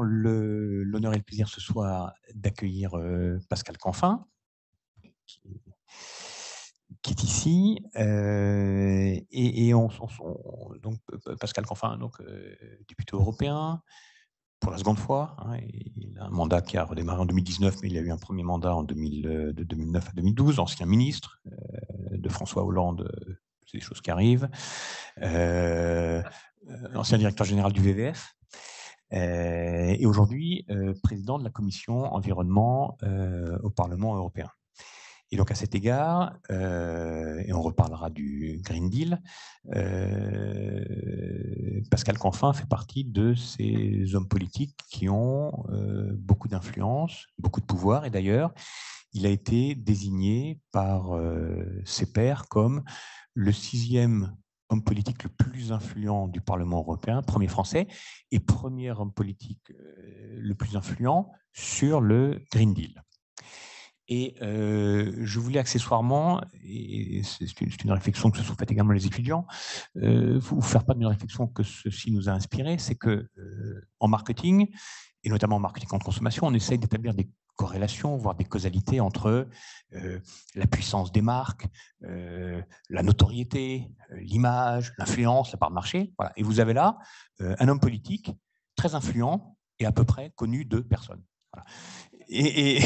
L'honneur et le plaisir ce soir d'accueillir euh, Pascal Canfin, qui, est ici. Euh, et, on, donc Pascal Canfin, donc, euh, député européen, pour la seconde fois. Hein, il a un mandat qui a redémarré en 2019, mais il a eu un premier mandat en de 2009 à 2012, ancien ministre de François Hollande, c'est des choses qui arrivent. ancien directeur général du VVF. Euh, et aujourd'hui euh, président de la commission environnement euh, au Parlement européen. Et donc à cet égard, et on reparlera du Green Deal, Pascal Canfin fait partie de ces hommes politiques qui ont beaucoup d'influence, beaucoup de pouvoir, et d'ailleurs, il a été désigné par ses pairs comme le sixième homme politique le plus influent du Parlement européen, premier français, et premier homme politique euh, le plus influent sur le Green Deal. Et euh, je voulais accessoirement, et c'est une réflexion que se sont faites également les étudiants, euh, vous faire part d'une réflexion que ceci nous a inspiré, c'est que en marketing, et notamment en marketing de consommation, on essaye d'établir des corrélations, voire des causalités entre euh, la puissance des marques, euh, la notoriété, euh, l'image, l'influence, la part de marché. Voilà. Et vous avez là un homme politique très influent et à peu près connu de personnes et,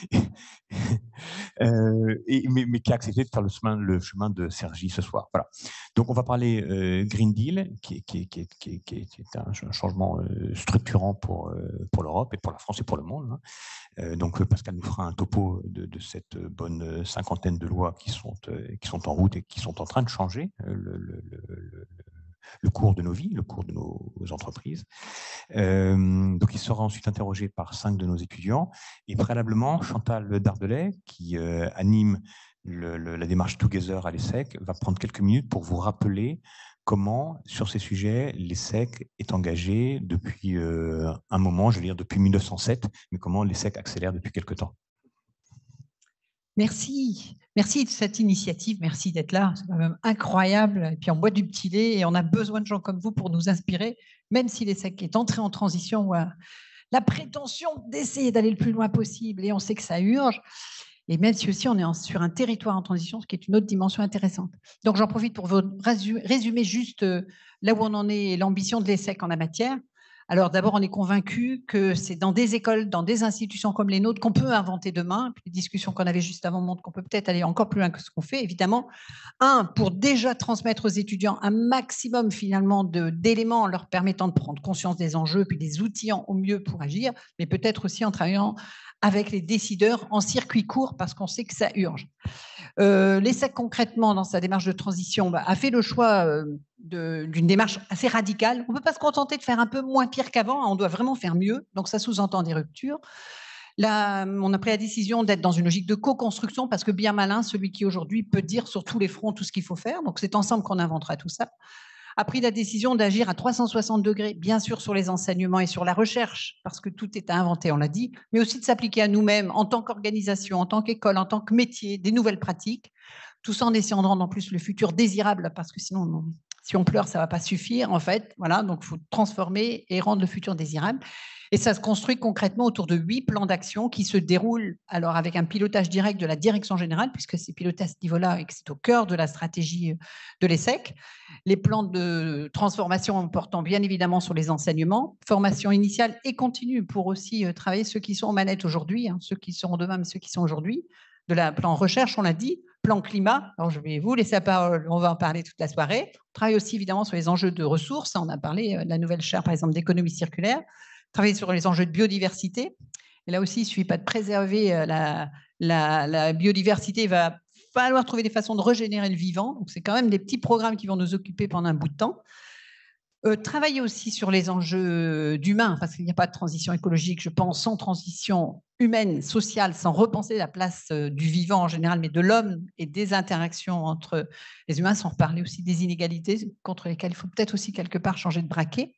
euh, mais, qui a accepté de faire le chemin, le chemin de Sergi ce soir. Voilà. Donc on va parler euh, Green Deal, qui, est un, changement euh, structurant pour, pour l'Europe et pour la France et pour le monde. Hein. donc Pascal nous fera un topo de, cette bonne cinquantaine de lois qui sont, qui sont en route et qui sont en train de changer le, le le cours de nos vies, le cours de nos entreprises. Euh, donc, il sera ensuite interrogé par cinq de nos étudiants. Et préalablement, Chantal Dardelet, qui euh, anime la démarche Together à l'ESSEC, va prendre quelques minutes pour vous rappeler comment, sur ces sujets, l'ESSEC est engagé depuis euh, un moment, je veux dire depuis 1907, mais comment l'ESSEC accélère depuis quelque temps. Merci. Merci de cette initiative, merci d'être là, c'est quand même incroyable. Et puis on boit du petit lait et on a besoin de gens comme vous pour nous inspirer, même si l'ESSEC est entré en transition, euh, la prétention d'essayer d'aller le plus loin possible et on sait que ça urge. Et même si aussi on est sur un territoire en transition, ce qui est une autre dimension intéressante. Donc j'en profite pour vous résumer juste euh, là où on en est et l'ambition de l'ESSEC en la matière. Alors d'abord, on est convaincu que c'est dans des écoles, dans des institutions comme les nôtres qu'on peut inventer demain. Les discussions qu'on avait juste avant montrent qu'on peut peut-être aller encore plus loin que ce qu'on fait, évidemment. Un, pour déjà transmettre aux étudiants un maximum finalement d'éléments leur permettant de prendre conscience des enjeux, puis des outils au mieux pour agir, mais peut-être aussi en travaillant avec les décideurs en circuit court parce qu'on sait que ça urge. Euh, concrètement, dans sa démarche de transition, bah, a fait le choix euh, d'une démarche assez radicale. On ne peut pas se contenter de faire un peu moins pire qu'avant, hein, on doit vraiment faire mieux, donc ça sous-entend des ruptures. Là, on a pris la décision d'être dans une logique de co-construction parce que bien malin, celui qui aujourd'hui peut dire sur tous les fronts tout ce qu'il faut faire. Donc c'est ensemble qu'on inventera tout ça a pris la décision d'agir à 360 degrés, bien sûr sur les enseignements et sur la recherche, parce que tout est à inventer, on l'a dit, mais aussi de s'appliquer à nous-mêmes en tant qu'organisation, en tant qu'école, en tant que métier, des nouvelles pratiques, tout ça en essayant de rendre en plus le futur désirable, parce que sinon, si on pleure, ça ne va pas suffire, en fait. Voilà, donc il faut transformer et rendre le futur désirable. Et ça se construit concrètement autour de huit plans d'action qui se déroulent alors avec un pilotage direct de la direction générale, puisque c'est piloté à ce niveau-là et que c'est au cœur de la stratégie euh, de l'ESSEC. Les plans de transformation portant bien évidemment sur les enseignements, formation initiale et continue pour aussi euh, travailler ceux qui sont en manette aujourd'hui, hein, ceux qui seront demain, mais ceux qui sont aujourd'hui. De la plan recherche, on l'a dit, plan climat. Alors, je vais vous laisser la parole, on va en parler toute la soirée. On travaille aussi évidemment sur les enjeux de ressources. On a parlé euh, de la nouvelle chaire, par exemple, d'économie circulaire. Travailler sur les enjeux de biodiversité. Et là aussi, il ne suffit pas de préserver euh, la, biodiversité, il va falloir trouver des façons de régénérer le vivant. Donc, c'est quand même des petits programmes qui vont nous occuper pendant un bout de temps. Euh, travailler aussi sur les enjeux d'humains, parce qu'il n'y a pas de transition écologique, je pense, sans transition humaine, sociale, sans repenser la place euh, du vivant en général, mais de l'homme et des interactions entre les humains, sans reparler aussi des inégalités contre lesquelles il faut peut-être aussi quelque part changer de braquet.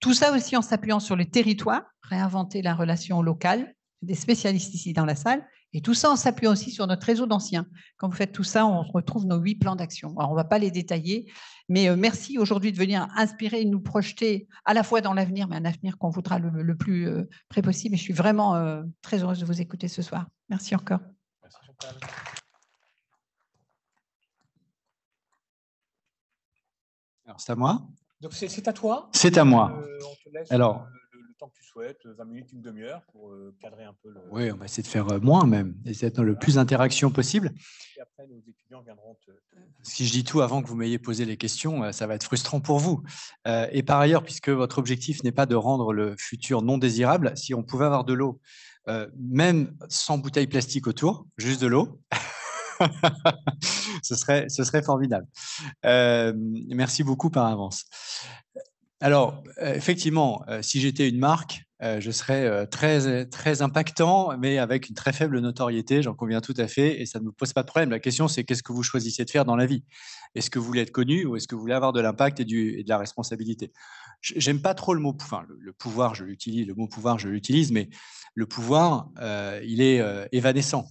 Tout ça aussi en s'appuyant sur les territoires, réinventer la relation locale, des spécialistes ici dans la salle, et tout ça en s'appuyant aussi sur notre réseau d'anciens. Quand vous faites tout ça, on retrouve nos huit plans d'action. Alors, on ne va pas les détailler, mais euh, merci aujourd'hui de venir inspirer et nous projeter à la fois dans l'avenir, mais un avenir qu'on voudra le, plus euh, près possible. Et je suis vraiment euh, très heureuse de vous écouter ce soir. Merci encore. Alors, c'est à moi. Donc c'est à toi C'est à moi. Euh, Alors, euh, le, temps que tu souhaites, 20 euh, minutes, une demi-heure, pour cadrer un peu le... Oui, on va essayer de faire moins même, essayer d'être dans le plus d'interaction possible. Et après, nos étudiants viendront te... Si je dis tout avant que vous m'ayez posé les questions, ça va être frustrant pour vous. et par ailleurs, puisque votre objectif n'est pas de rendre le futur non désirable, si on pouvait avoir de l'eau, même sans bouteille plastique autour, juste de l'eau. ce, serait, ce serait formidable. Euh, merci beaucoup par avance. Alors, euh, effectivement, euh, si j'étais une marque, je serais très, très impactant, mais avec une très faible notoriété, j'en conviens tout à fait, et ça ne me pose pas de problème. La question, c'est qu'est-ce que vous choisissez de faire dans la vie Est-ce que vous voulez être connu ou est-ce que vous voulez avoir de l'impact et, et de la responsabilité J'aime pas trop le mot enfin, le, pouvoir, je l'utilise, le mot pouvoir, je l'utilise, mais le pouvoir, il est évanescent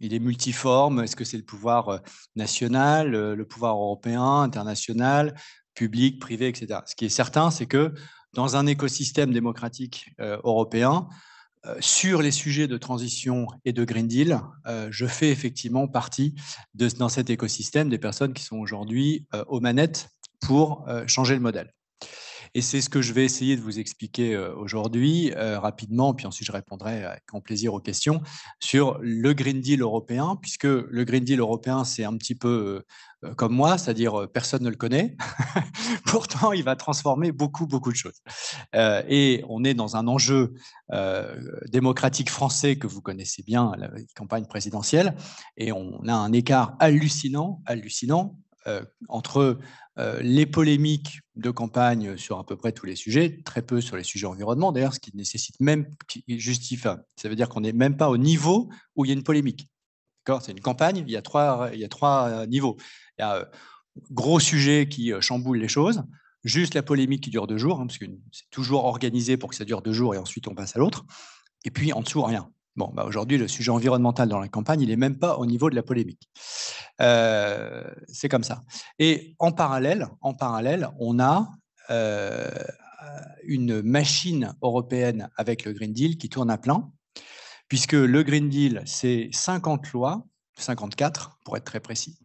il est multiforme. Est-ce que c'est le pouvoir euh, national, euh, le pouvoir européen, international, public, privé, etc. Ce qui est certain, c'est que dans un écosystème démocratique euh, européen, sur les sujets de transition et de Green Deal, je fais effectivement partie de, dans cet écosystème des personnes qui sont aujourd'hui aux manettes pour changer le modèle. Et c'est ce que je vais essayer de vous expliquer aujourd'hui rapidement, puis ensuite je répondrai avec grand plaisir aux questions sur le Green Deal européen, puisque le Green Deal européen, c'est un petit peu comme moi, c'est-à-dire personne ne le connaît. Pourtant, il va transformer beaucoup, beaucoup de choses. et on est dans un enjeu démocratique français que vous connaissez bien, la campagne présidentielle, et on a un écart hallucinant, hallucinant euh, entre euh, les polémiques de campagne sur à peu près tous les sujets, très peu sur les sujets environnement, d'ailleurs, ce qui nécessite même, qui justifie, ça veut dire qu'on n'est même pas au niveau où il y a une polémique. C'est une campagne, il y a trois, il y a trois euh, niveaux. Il y a gros sujet qui chamboule les choses, juste la polémique qui dure deux jours, hein, parce que c'est toujours organisé pour que ça dure deux jours et ensuite on passe à l'autre. Et puis en dessous, rien. Bah, aujourd'hui, le sujet environnemental dans la campagne, il n'est même pas au niveau de la polémique. Euh, c'est comme ça. Et en parallèle, en parallèle on a euh, une machine européenne avec le Green Deal qui tourne à plein, puisque le Green Deal, c'est 50 lois, 54 pour être très précis,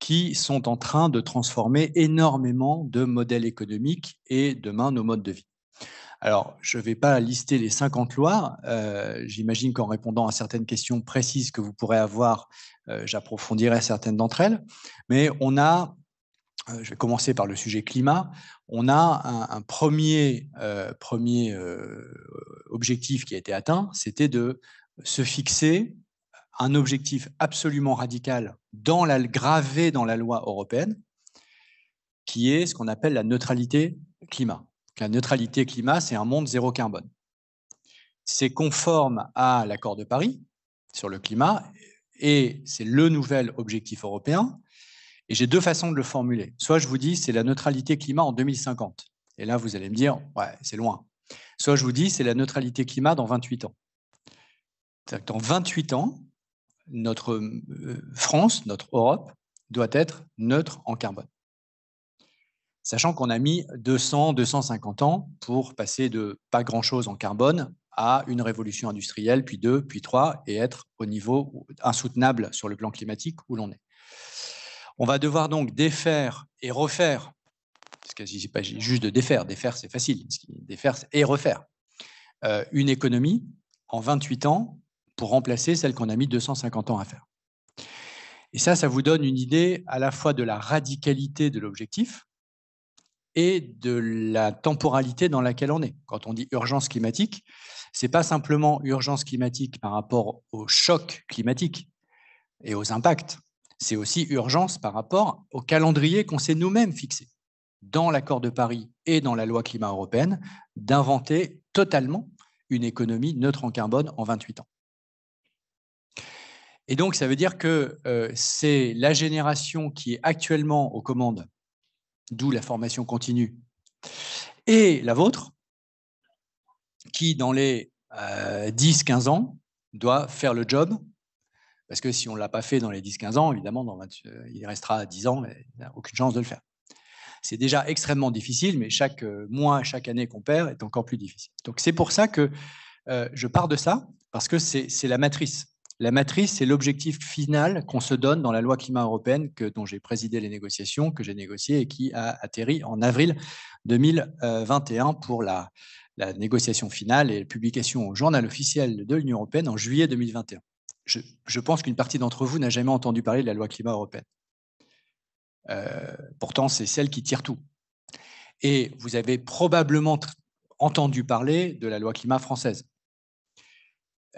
qui sont en train de transformer énormément de modèles économiques et demain nos modes de vie. Alors, je ne vais pas lister les 50 lois. Euh, j'imagine qu'en répondant à certaines questions précises que vous pourrez avoir, euh, j'approfondirai certaines d'entre elles. Mais on a, euh, je vais commencer par le sujet climat, on a un, premier, premier objectif qui a été atteint, c'était de se fixer un objectif absolument radical dans gravé dans la loi européenne, qui est ce qu'on appelle la neutralité climat la neutralité climat, c'est un monde zéro carbone. C'est conforme à l'accord de Paris sur le climat et c'est le nouvel objectif européen. Et j'ai deux façons de le formuler. Soit je vous dis c'est la neutralité climat en 2050. Et là, vous allez me dire, ouais, c'est loin. Soit je vous dis c'est la neutralité climat dans 28 ans. cest dans 28 ans, notre euh, France, notre Europe doit être neutre en carbone sachant qu'on a mis 200, 250 ans pour passer de pas grand-chose en carbone à une révolution industrielle, puis deux, puis trois, et être au niveau insoutenable sur le plan climatique où l'on est. On va devoir donc défaire et refaire, parce que c'est pas juste de défaire, défaire c'est facile, défaire et refaire, euh, une économie en 28 ans pour remplacer celle qu'on a mis 250 ans à faire. Et ça, ça vous donne une idée à la fois de la radicalité de l'objectif, et de la temporalité dans laquelle on est. Quand on dit urgence climatique, ce n'est pas simplement urgence climatique par rapport au choc climatique et aux impacts, c'est aussi urgence par rapport au calendrier qu'on s'est nous-mêmes fixé dans l'accord de Paris et dans la loi climat européenne d'inventer totalement une économie neutre en carbone en 28 ans. Et donc, ça veut dire que euh, c'est la génération qui est actuellement aux commandes d'où la formation continue, et la vôtre, qui dans les 10-15 euh, ans doit faire le job, parce que si on ne l'a pas fait dans les 10-15 ans, évidemment, dans euh, il restera 10 ans, mais il n'a aucune chance de le faire. C'est déjà extrêmement difficile, mais chaque euh, mois, chaque année qu'on perd est encore plus difficile. Donc c'est pour ça que je pars de ça, parce que c'est la matrice. La matrice, c'est l'objectif final qu'on se donne dans la loi climat européenne que, dont j'ai présidé les négociations, que j'ai négocié et qui a atterri en avril 2021 euh, pour la, négociation finale et la publication au journal officiel de l'Union européenne en juillet 2021. Je, pense qu'une partie d'entre vous n'a jamais entendu parler de la loi climat européenne. Euh, pourtant, c'est celle qui tire tout. Et vous avez probablement entendu parler de la loi climat française.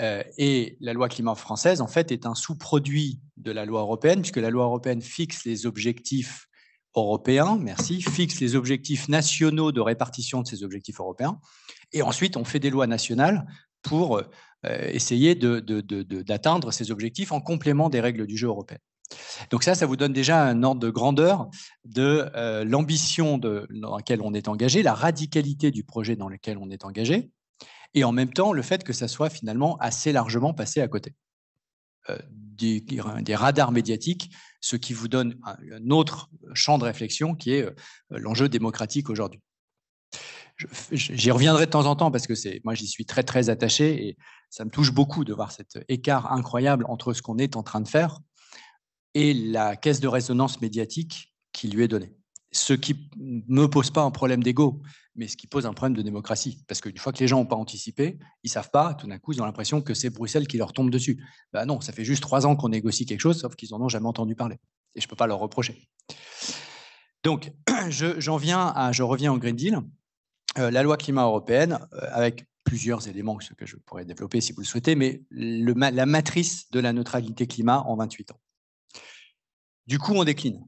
Euh, et la loi climat française, en fait, est un sous-produit de la loi européenne, puisque la loi européenne fixe les objectifs européens, merci, fixe les objectifs nationaux de répartition de ces objectifs européens. Et ensuite, on fait des lois nationales pour euh, essayer d'atteindre ces objectifs en complément des règles du jeu européen. Donc ça, ça vous donne déjà un ordre de grandeur de euh, l'ambition dans laquelle on est engagé, la radicalité du projet dans lequel on est engagé et en même temps le fait que ça soit finalement assez largement passé à côté. Euh, des, radars médiatiques, ce qui vous donne un, autre champ de réflexion qui est euh, l'enjeu démocratique aujourd'hui. J'y reviendrai de temps en temps parce que c'est, moi j'y suis très très attaché et ça me touche beaucoup de voir cet écart incroyable entre ce qu'on est en train de faire et la caisse de résonance médiatique qui lui est donnée. Ce qui ne me pose pas un problème d'ego, mais ce qui pose un problème de démocratie. Parce qu'une fois que les gens n'ont pas anticipé, ils ne savent pas, tout d'un coup, ils ont l'impression que c'est Bruxelles qui leur tombe dessus. Ben non, ça fait juste trois ans qu'on négocie quelque chose, sauf qu'ils n'en ont jamais entendu parler. Et je ne peux pas leur reprocher. Donc, j'en viens à, je reviens au Green Deal. Euh, la loi climat européenne, euh, avec plusieurs éléments ce que je pourrais développer si vous le souhaitez, mais le, la matrice de la neutralité climat en 28 ans. Du coup, on décline.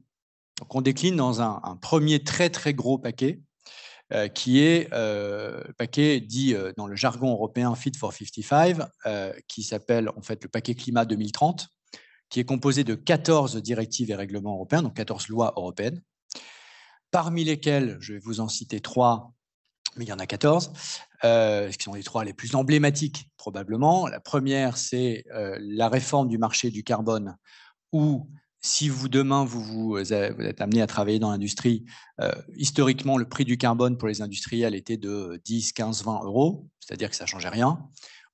Donc, on décline dans un, un premier très, très gros paquet euh, qui est euh, paquet dit euh, dans le jargon européen Fit for 55, qui s'appelle en fait le paquet climat 2030, qui est composé de 14 directives et règlements européens, donc 14 lois européennes, parmi lesquelles, je vais vous en citer trois, mais il y en a 14, qui sont les trois les plus emblématiques probablement. La première, c'est la réforme du marché du carbone, où si vous demain vous, euh, vous, êtes amené à travailler dans l'industrie, euh, historiquement le prix du carbone pour les industriels était de 10, 15, 20 euros, c'est-à-dire que ça ne changeait rien.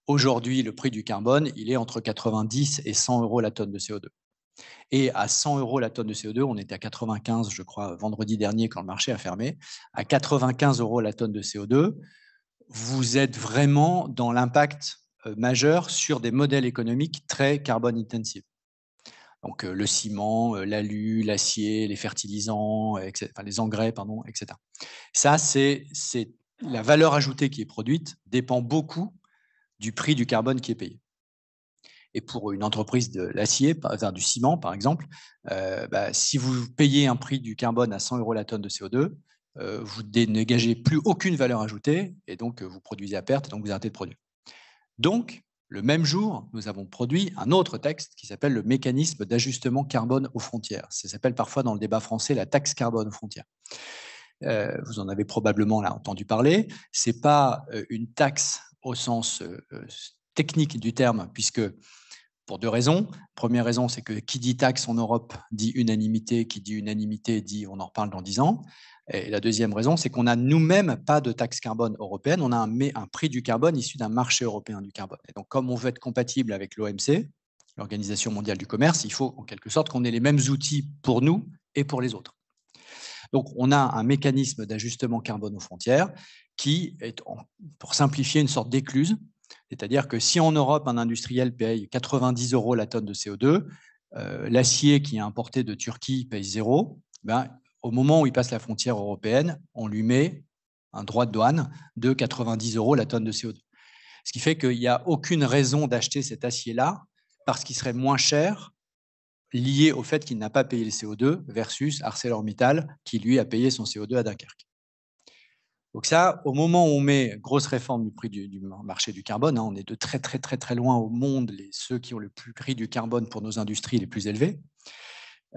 Aujourd'hui, le prix du carbone, il est entre 90 et 100 euros la tonne de CO2. Et à 100 euros la tonne de CO2, on était à 95, je crois, vendredi dernier quand le marché a fermé, à 95 euros la tonne de CO2, vous êtes vraiment dans l'impact euh, majeur sur des modèles économiques très carbone intensifs donc euh, le ciment, euh, l'alu, l'acier, les fertilisants, les engrais, pardon, etc. Ça, c'est la valeur ajoutée qui est produite dépend beaucoup du prix du carbone qui est payé. Et pour une entreprise de l'acier, enfin, du ciment par exemple, euh, bah, si vous payez un prix du carbone à 100 euros la tonne de CO2, euh, vous dégagez plus aucune valeur ajoutée et donc vous produisez à perte et donc vous arrêtez de produire. Donc, le même jour, nous avons produit un autre texte qui s'appelle le mécanisme d'ajustement carbone aux frontières. Ça s'appelle parfois dans le débat français la taxe carbone aux frontières. Euh, vous en avez probablement entendu parler. Ce n'est pas euh, une taxe au sens euh, technique du terme, puisque pour deux raisons. Première raison, c'est que qui dit taxe en Europe dit unanimité, qui dit unanimité dit on en reparle dans dix ans. Et la deuxième raison, c'est qu'on n'a nous-mêmes pas de taxe carbone européenne, on a un, un prix du carbone issu d'un marché européen du carbone. Et donc, comme on veut être compatible avec l'OMC, l'Organisation mondiale du commerce, il faut en quelque sorte qu'on ait les mêmes outils pour nous et pour les autres. Donc, on a un mécanisme d'ajustement carbone aux frontières qui est, pour simplifier, une sorte d'écluse. C'est-à-dire que si en Europe, un industriel paye 90 euros la tonne de CO2, euh, l'acier qui est importé de Turquie paye zéro, ben, au moment où il passe la frontière européenne, on lui met un droit de douane de 90 euros la tonne de CO2. Ce qui fait qu'il n'y a aucune raison d'acheter cet acier-là parce qu'il serait moins cher lié au fait qu'il n'a pas payé le CO2 versus ArcelorMittal qui, lui, a payé son CO2 à Dunkerque. Donc ça, au moment où on met grosse réforme du prix du, marché du carbone, hein, on est de très très très très loin au monde, les, ceux qui ont le plus prix du carbone pour nos industries les plus élevées,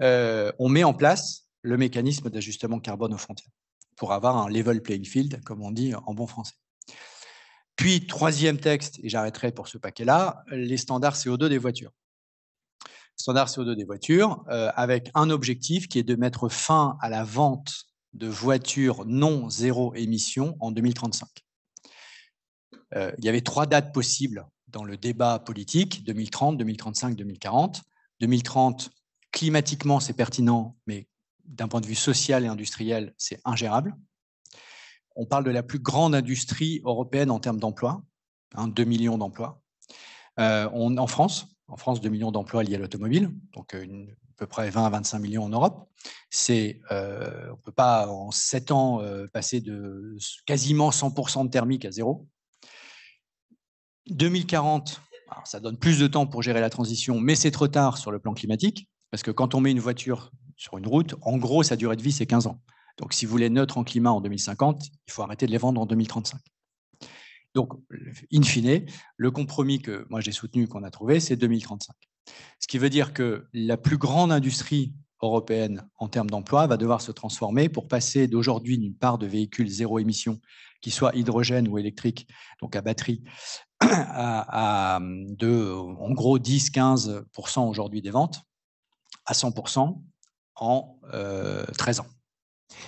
euh, on met en place le mécanisme d'ajustement carbone aux frontières, pour avoir un level playing field, comme on dit en bon français. Puis, troisième texte, et j'arrêterai pour ce paquet-là, les standards CO2 des voitures. Standards CO2 des voitures, euh, avec un objectif qui est de mettre fin à la vente de voitures non zéro émission en 2035. Euh, il y avait trois dates possibles dans le débat politique, 2030, 2035, 2040. 2030, climatiquement, c'est pertinent, mais d'un point de vue social et industriel, c'est ingérable. On parle de la plus grande industrie européenne en termes d'emplois, 2 hein, millions d'emplois. Euh, en France, en France, 2 millions d'emplois liés à l'automobile, donc euh, à peu près 20 à 25 millions en Europe. Euh, on ne peut pas en 7 ans passer de quasiment 100% de thermique à zéro. 2040, ça donne plus de temps pour gérer la transition, mais c'est trop tard sur le plan climatique, parce que quand on met une voiture sur une route, en gros, sa durée de vie, c'est 15 ans. Donc, si vous voulez neutre en climat en 2050, il faut arrêter de les vendre en 2035. Donc, in fine, le compromis que moi j'ai soutenu, qu'on a trouvé, c'est 2035. Ce qui veut dire que la plus grande industrie européenne en termes d'emploi va devoir se transformer pour passer d'aujourd'hui d'une part de véhicules zéro émission, qui soit hydrogène ou électrique, donc à batterie, à, en gros 10-15% aujourd'hui des ventes, à 100%, en 13 euh, ans.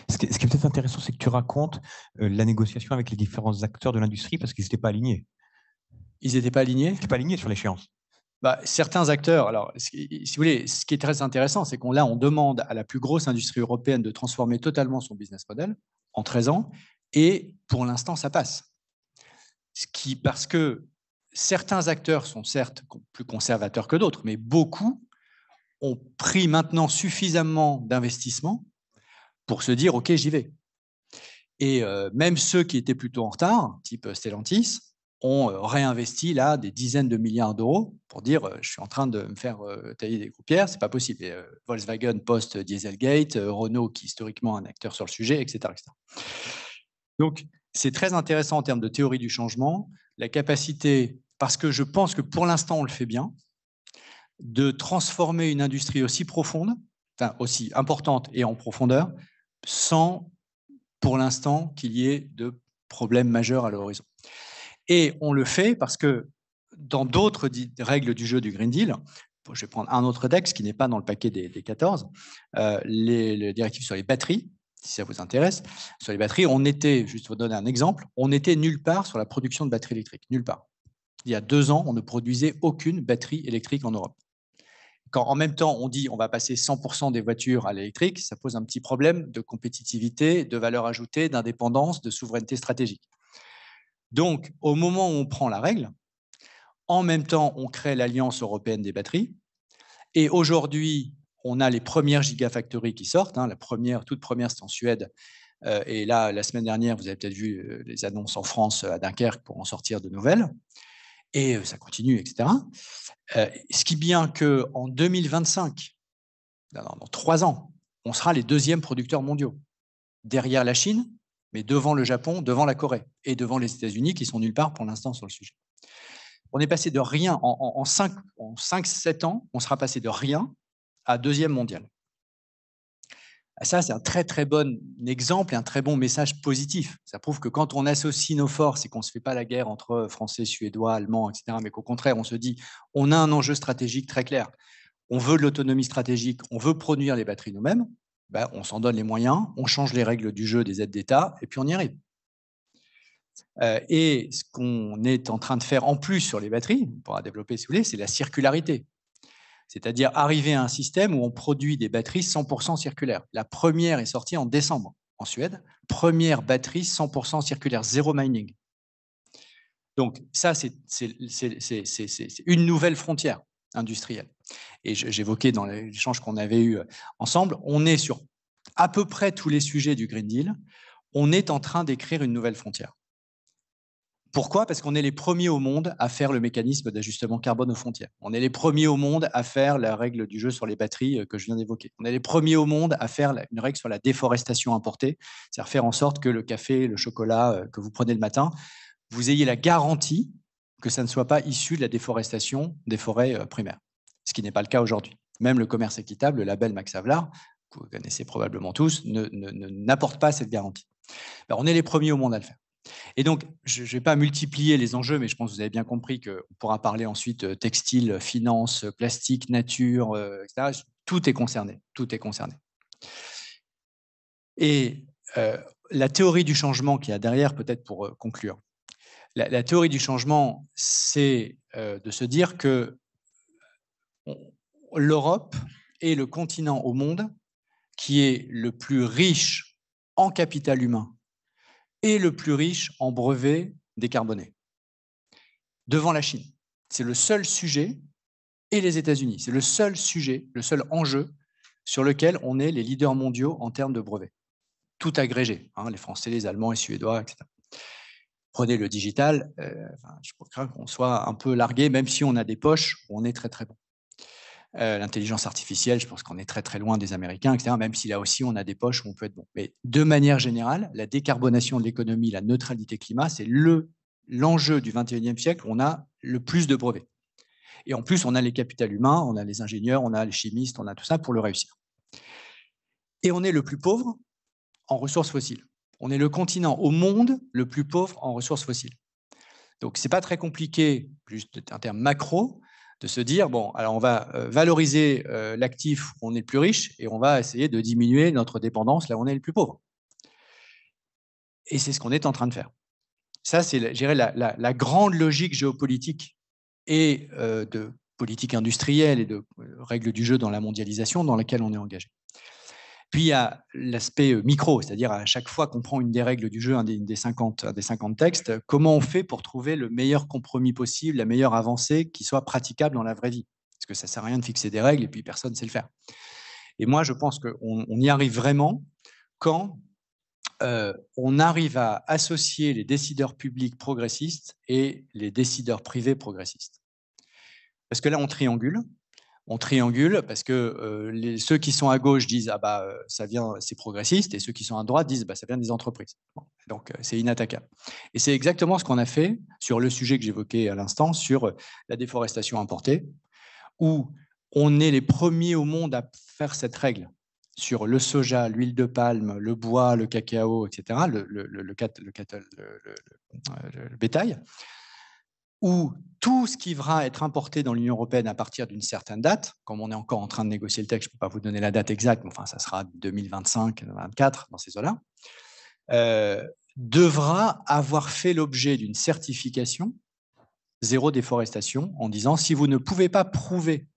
Ce qui, est peut-être intéressant, c'est que tu racontes euh, la négociation avec les différents acteurs de l'industrie parce qu'ils n'étaient pas alignés. Ils n'étaient pas alignés Ils n'étaient pas alignés sur l'échéance. Bah, certains acteurs, alors si vous voulez, ce qui est très intéressant, c'est qu'on là, on demande à la plus grosse industrie européenne de transformer totalement son business model en 13 ans, et pour l'instant, ça passe. Ce qui, parce que certains acteurs sont certes plus conservateurs que d'autres, mais beaucoup ont pris maintenant suffisamment d'investissements pour se dire, OK, j'y vais. Et euh, même ceux qui étaient plutôt en retard, type Stellantis, ont euh, réinvesti là des dizaines de milliards d'euros pour dire euh, je suis en train de me faire tailler des groupières, c'est pas possible. Et, Volkswagen post Dieselgate, Renault qui est historiquement un acteur sur le sujet, etc. Donc c'est très intéressant en termes de théorie du changement, la capacité, parce que je pense que pour l'instant on le fait bien, de transformer une industrie aussi profonde, aussi importante et en profondeur, sans pour l'instant qu'il y ait de problèmes majeurs à l'horizon. Et on le fait parce que dans d'autres règles du jeu du Green Deal, je vais prendre un autre texte qui n'est pas dans le paquet des, 14, euh, les, directives sur les batteries, si ça vous intéresse. Sur les batteries, on était, juste pour vous donner un exemple, on était nulle part sur la production de batteries électriques, nulle part. Il y a deux ans, on ne produisait aucune batterie électrique en Europe quand en même temps on dit on va passer 100% des voitures à l'électrique, ça pose un petit problème de compétitivité, de valeur ajoutée, d'indépendance, de souveraineté stratégique. Donc, au moment où on prend la règle, en même temps, on crée l'Alliance européenne des batteries. Et aujourd'hui, on a les premières gigafactories qui sortent. Hein, la première, toute première, c'est en Suède. Euh, et là, la semaine dernière, vous avez peut-être vu euh, les annonces en France euh, à Dunkerque pour en sortir de nouvelles et ça continue, etc. Euh, ce qui bien que en 2025, dans, trois ans, on sera les deuxièmes producteurs mondiaux, derrière la Chine, mais devant le Japon, devant la Corée et devant les États-Unis qui sont nulle part pour l'instant sur le sujet. On est passé de rien en, en, en 5-7 ans, on sera passé de rien à deuxième mondial. Ah, ça, c'est un très très bon exemple et un très bon message positif. Ça prouve que quand on associe nos forces et qu'on ne se fait pas la guerre entre Français, Suédois, Allemands, etc., mais qu'au contraire, on se dit, on a un enjeu stratégique très clair. On veut de l'autonomie stratégique, on veut produire les batteries nous-mêmes, bah, on s'en donne les moyens, on change les règles du jeu des aides d'État, et puis on y arrive. Euh, et ce qu'on est en train de faire en plus sur les batteries, on pourra développer si vous voulez, c'est la circularité c'est-à-dire arriver à un système où on produit des batteries 100% circulaires. La première est sortie en décembre en Suède, première batterie 100% circulaire, zéro mining. Donc ça, c'est une nouvelle frontière industrielle. Et j'évoquais dans l'échange qu'on avait eu euh, ensemble, on est sur à peu près tous les sujets du Green Deal, on est en train d'écrire une nouvelle frontière. Pourquoi Parce qu'on est les premiers au monde à faire le mécanisme d'ajustement carbone aux frontières. On est les premiers au monde à faire la règle du jeu sur les batteries euh, que je viens d'évoquer. On est les premiers au monde à faire une règle sur la déforestation importée, c'est-à-dire faire en sorte que le café, le chocolat euh, que vous prenez le matin, vous ayez la garantie que ça ne soit pas issu de la déforestation des forêts euh, primaires, ce qui n'est pas le cas aujourd'hui. Même le commerce équitable, le label Max Havelaar, que vous connaissez probablement tous, n'apporte ne, pas cette garantie. Ben, on est les premiers au monde à le faire. Et donc, je ne vais pas multiplier les enjeux, mais je pense que vous avez bien compris qu'on pourra parler ensuite euh, textile, finance, euh, plastique, nature, euh, etc. Tout est concerné, tout est concerné. Et la théorie du changement qu'il y a derrière, peut-être pour conclure, la, théorie du changement, c'est de se dire que l'Europe est le continent au monde qui est le plus riche en capital humain et le plus riche en brevets décarbonés, devant la Chine. C'est le seul sujet, et les États-Unis, c'est le seul sujet, le seul enjeu sur lequel on est les leaders mondiaux en termes de brevets. Tout agrégé, hein, les Français, les Allemands, les Suédois, etc. Prenez le digital, euh, je crois qu'on soit un peu largué, même si on a des poches on est très très bon. Euh, l'intelligence artificielle, je pense qu'on est très très loin des Américains, etc., même si là aussi on a des poches où on peut être bon. Mais de manière générale, la décarbonation de l'économie, la neutralité climat, c'est le l'enjeu du 21e siècle, on a le plus de brevets. Et en plus, on a les capitales humains, on a les ingénieurs, on a les chimistes, on a tout ça pour le réussir. Et on est le plus pauvre en ressources fossiles. On est le continent au monde le plus pauvre en ressources fossiles. Donc, ce n'est pas très compliqué, juste en terme macro, de se dire, bon, alors on va euh, valoriser euh, l'actif où on est le plus riche et on va essayer de diminuer notre dépendance là où on est le plus pauvre. Et c'est ce qu'on est en train de faire. Ça, c'est la, la, grande logique géopolitique et euh, de politique industrielle et de règles du jeu dans la mondialisation dans laquelle on est engagé. Puis il y a l'aspect euh, micro, c'est-à-dire à chaque fois qu'on prend une des règles du jeu, un des, 50, des 50 textes, comment on fait pour trouver le meilleur compromis possible, la meilleure avancée qui soit praticable dans la vraie vie Parce que ça ne sert à rien de fixer des règles et puis personne ne sait le faire. Et moi, je pense qu'on y arrive vraiment quand euh, on arrive à associer les décideurs publics progressistes et les décideurs privés progressistes. Parce que là, on triangule, on triangule parce que euh, ceux qui sont à gauche disent ah bah euh, ça vient c'est progressiste et ceux qui sont à droite disent bah ça vient des entreprises. donc euh, c'est inattaquable. Et c'est exactement ce qu'on a fait sur le sujet que j'évoquais à l'instant sur la déforestation importée où on est les premiers au monde à faire cette règle sur le soja, l'huile de palme, le bois, le cacao, etc., le bétail, où tout ce qui va être importé dans l'Union européenne à partir d'une certaine date, comme on est encore en train de négocier le texte, je ne peux pas vous donner la date exacte, mais enfin, ça sera 2025-2024, dans ces eaux-là, euh, devra avoir fait l'objet d'une certification zéro déforestation en disant si vous ne pouvez pas prouver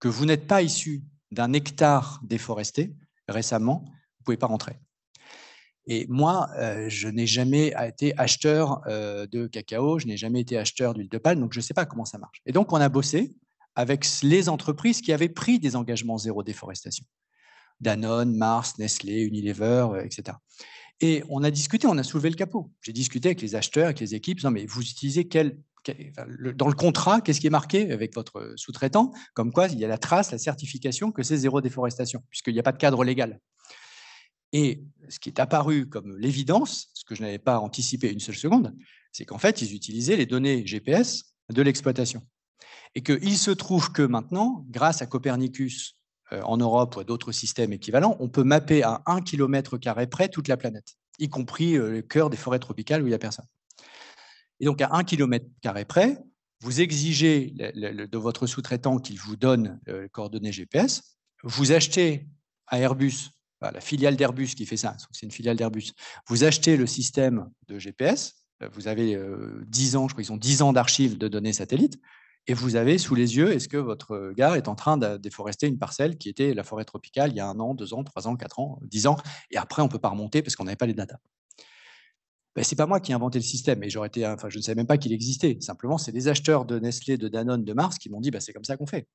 que vous n'êtes pas issu d'un hectare déforesté récemment, vous ne pouvez pas rentrer. Et moi, euh, je n'ai jamais été acheteur euh, de cacao, je n'ai jamais été acheteur d'huile de palme, donc je ne sais pas comment ça marche. Et donc, on a bossé avec les entreprises qui avaient pris des engagements zéro déforestation. Danone, Mars, Nestlé, Unilever, euh, etc. Et on a discuté, on a soulevé le capot. J'ai discuté avec les acheteurs, avec les équipes, non, mais vous utilisez quel dans le contrat, qu'est-ce qui est marqué avec votre sous-traitant Comme quoi, il y a la trace, la certification que c'est zéro déforestation, puisqu'il n'y a pas de cadre légal. Et ce qui est apparu comme l'évidence, ce que je n'avais pas anticipé une seule seconde, c'est qu'en fait, ils utilisaient les données GPS de l'exploitation. Et qu'il se trouve que maintenant, grâce à Copernicus euh, en Europe ou à d'autres systèmes équivalents, on peut mapper à un kilomètre carré près toute la planète, y compris euh, le cœur des forêts tropicales où il n'y a personne. Et donc, à un kilomètre carré près, vous exigez de votre sous-traitant qu'il vous donne euh, les coordonnées GPS, vous achetez à Airbus la filiale d'Airbus qui fait ça, c'est une filiale d'Airbus, vous achetez le système de GPS, vous avez 10 euh, ans, je crois qu'ils ont 10 ans d'archives de données satellites, et vous avez sous les yeux, est-ce que votre gare est en train de déforester une parcelle qui était la forêt tropicale il y a un an, deux ans, trois ans, quatre ans, dix ans, et après on ne peut pas remonter parce qu'on n'avait pas les datas. Ben, c'est pas moi qui ai inventé le système, et j'aurais été, je ne savais même pas qu'il existait. Simplement, c'est les acheteurs de Nestlé, de Danone, de Mars qui m'ont dit, ben, c'est comme ça qu'on fait.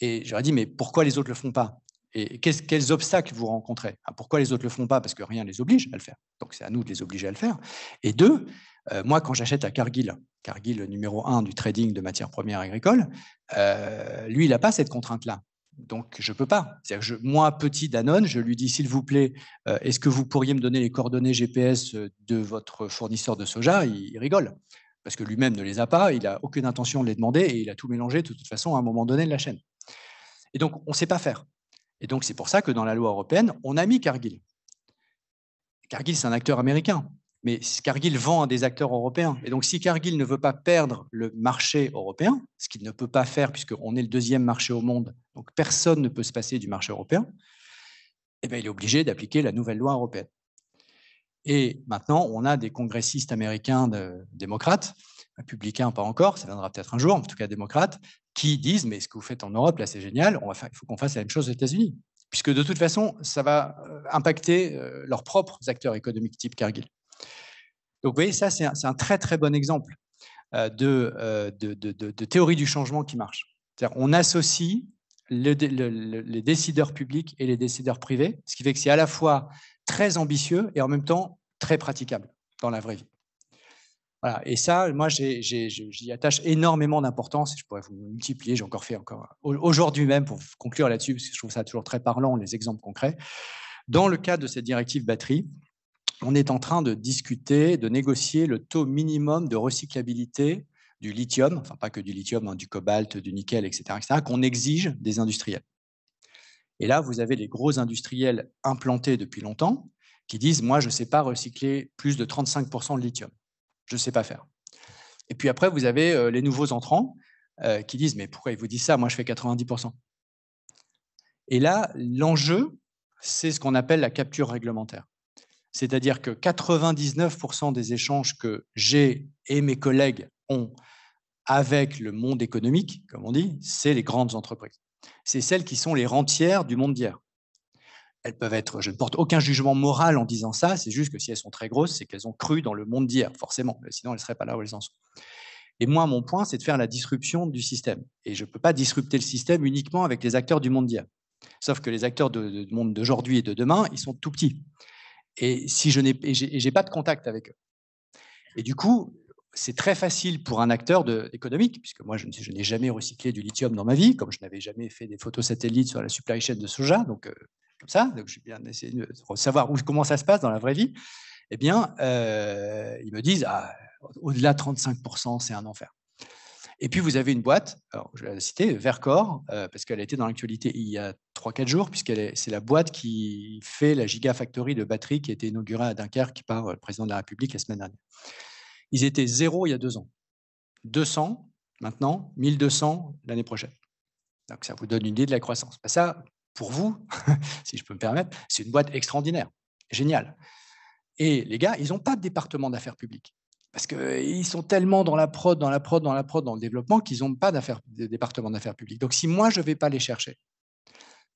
Et j'aurais dit, mais pourquoi les autres le font pas et quels obstacles vous rencontrez ah, Pourquoi les autres ne le font pas Parce que rien ne les oblige à le faire. Donc c'est à nous de les obliger à le faire. Et deux, euh, moi quand j'achète à Cargill, Cargill numéro un du trading de matières premières agricoles, euh, lui, il n'a pas cette contrainte-là. Donc, je ne peux pas. moi, petit Danone, je lui dis, s'il vous plaît, euh, est-ce que vous pourriez me donner les coordonnées GPS de votre fournisseur de soja il, rigole, parce que lui-même ne les a pas, il n'a aucune intention de les demander, et il a tout mélangé, de toute façon, à un moment donné de la chaîne. Et donc, on ne sait pas faire. Et donc, c'est pour ça que dans la loi européenne, on a mis Cargill. Cargill, c'est un acteur américain, mais Cargill vend à des acteurs européens. Et donc, si Cargill ne veut pas perdre le marché européen, ce qu'il ne peut pas faire, puisqu'on est le deuxième marché au monde, donc personne ne peut se passer du marché européen, eh ben, il est obligé d'appliquer la nouvelle loi européenne. Et maintenant, on a des congressistes américains de, démocrates, républicains pas encore, ça viendra peut-être un jour, en tout cas démocrates, qui disent mais ce que vous faites en Europe là c'est génial, on va il faut qu'on fasse la même chose aux États-Unis, puisque de toute façon ça va euh, impacter euh, leurs propres acteurs économiques type Cargill. Donc vous voyez ça c'est un, un, très très bon exemple euh, de, de, de, théorie du changement qui marche. On associe dire associe les décideurs publics et les décideurs privés, ce qui fait que c'est à la fois très ambitieux et en même temps très praticable dans la vraie vie. Et ça, moi, j'y attache énormément d'importance je pourrais vous multiplier. J'ai encore fait encore aujourd'hui même pour conclure là-dessus, parce que je trouve ça toujours très parlant, les exemples concrets. Dans le cadre de cette directive batterie, on est en train de discuter, de négocier le taux minimum de recyclabilité du lithium, enfin pas que du lithium, hein, du cobalt, du nickel, etc., etc. qu'on exige des industriels. Et là, vous avez les gros industriels implantés depuis longtemps qui disent, moi, je ne sais pas recycler plus de 35% de lithium je ne sais pas faire. Et puis après, vous avez euh, les nouveaux entrants euh, qui disent, mais pourquoi ils vous disent ça Moi, je fais 90%. Et là, l'enjeu, c'est ce qu'on appelle la capture réglementaire. C'est-à-dire que 99% des échanges que j'ai et mes collègues ont avec le monde économique, comme on dit, c'est les grandes entreprises. C'est celles qui sont les rentières du monde d'hier elles peuvent être, je ne porte aucun jugement moral en disant ça, c'est juste que si elles sont très grosses, c'est qu'elles ont cru dans le monde d'hier, forcément, sinon elles ne seraient pas là où elles en sont. Et moi, mon point, c'est de faire la disruption du système. Et je ne peux pas disrupter le système uniquement avec les acteurs du monde d'hier. Sauf que les acteurs du monde d'aujourd'hui et de demain, ils sont tout petits. Et si je n'ai pas de contact avec eux. Et du coup, c'est très facile pour un acteur de, économique, puisque moi, je, n'ai jamais recyclé du lithium dans ma vie, comme je n'avais jamais fait des photos satellites sur la supply chain de soja. Donc, euh, comme ça, donc j'ai bien essayé de savoir où, comment ça se passe dans la vraie vie, eh bien, euh, ils me disent, ah, au-delà de 35%, c'est un enfer. Et puis, vous avez une boîte, alors je vais la citer, Vercor, euh, parce qu'elle a été dans l'actualité il y a 3-4 jours, puisque c'est la boîte qui fait la Gigafactory de batterie qui a été inaugurée à Dunkerque par euh, le président de la République la semaine dernière. Ils étaient zéro il y a deux ans. 200 maintenant, 1200 l'année prochaine. Donc, ça vous donne une idée de la croissance. Bah, ça, pour vous, si je peux me permettre, c'est une boîte extraordinaire, géniale. Et les gars, ils n'ont pas de département d'affaires publiques. Parce qu'ils sont tellement dans la prod, dans la prod, dans la prod, dans le développement, qu'ils n'ont pas de département d'affaires publiques. Donc si moi, je ne vais pas les chercher,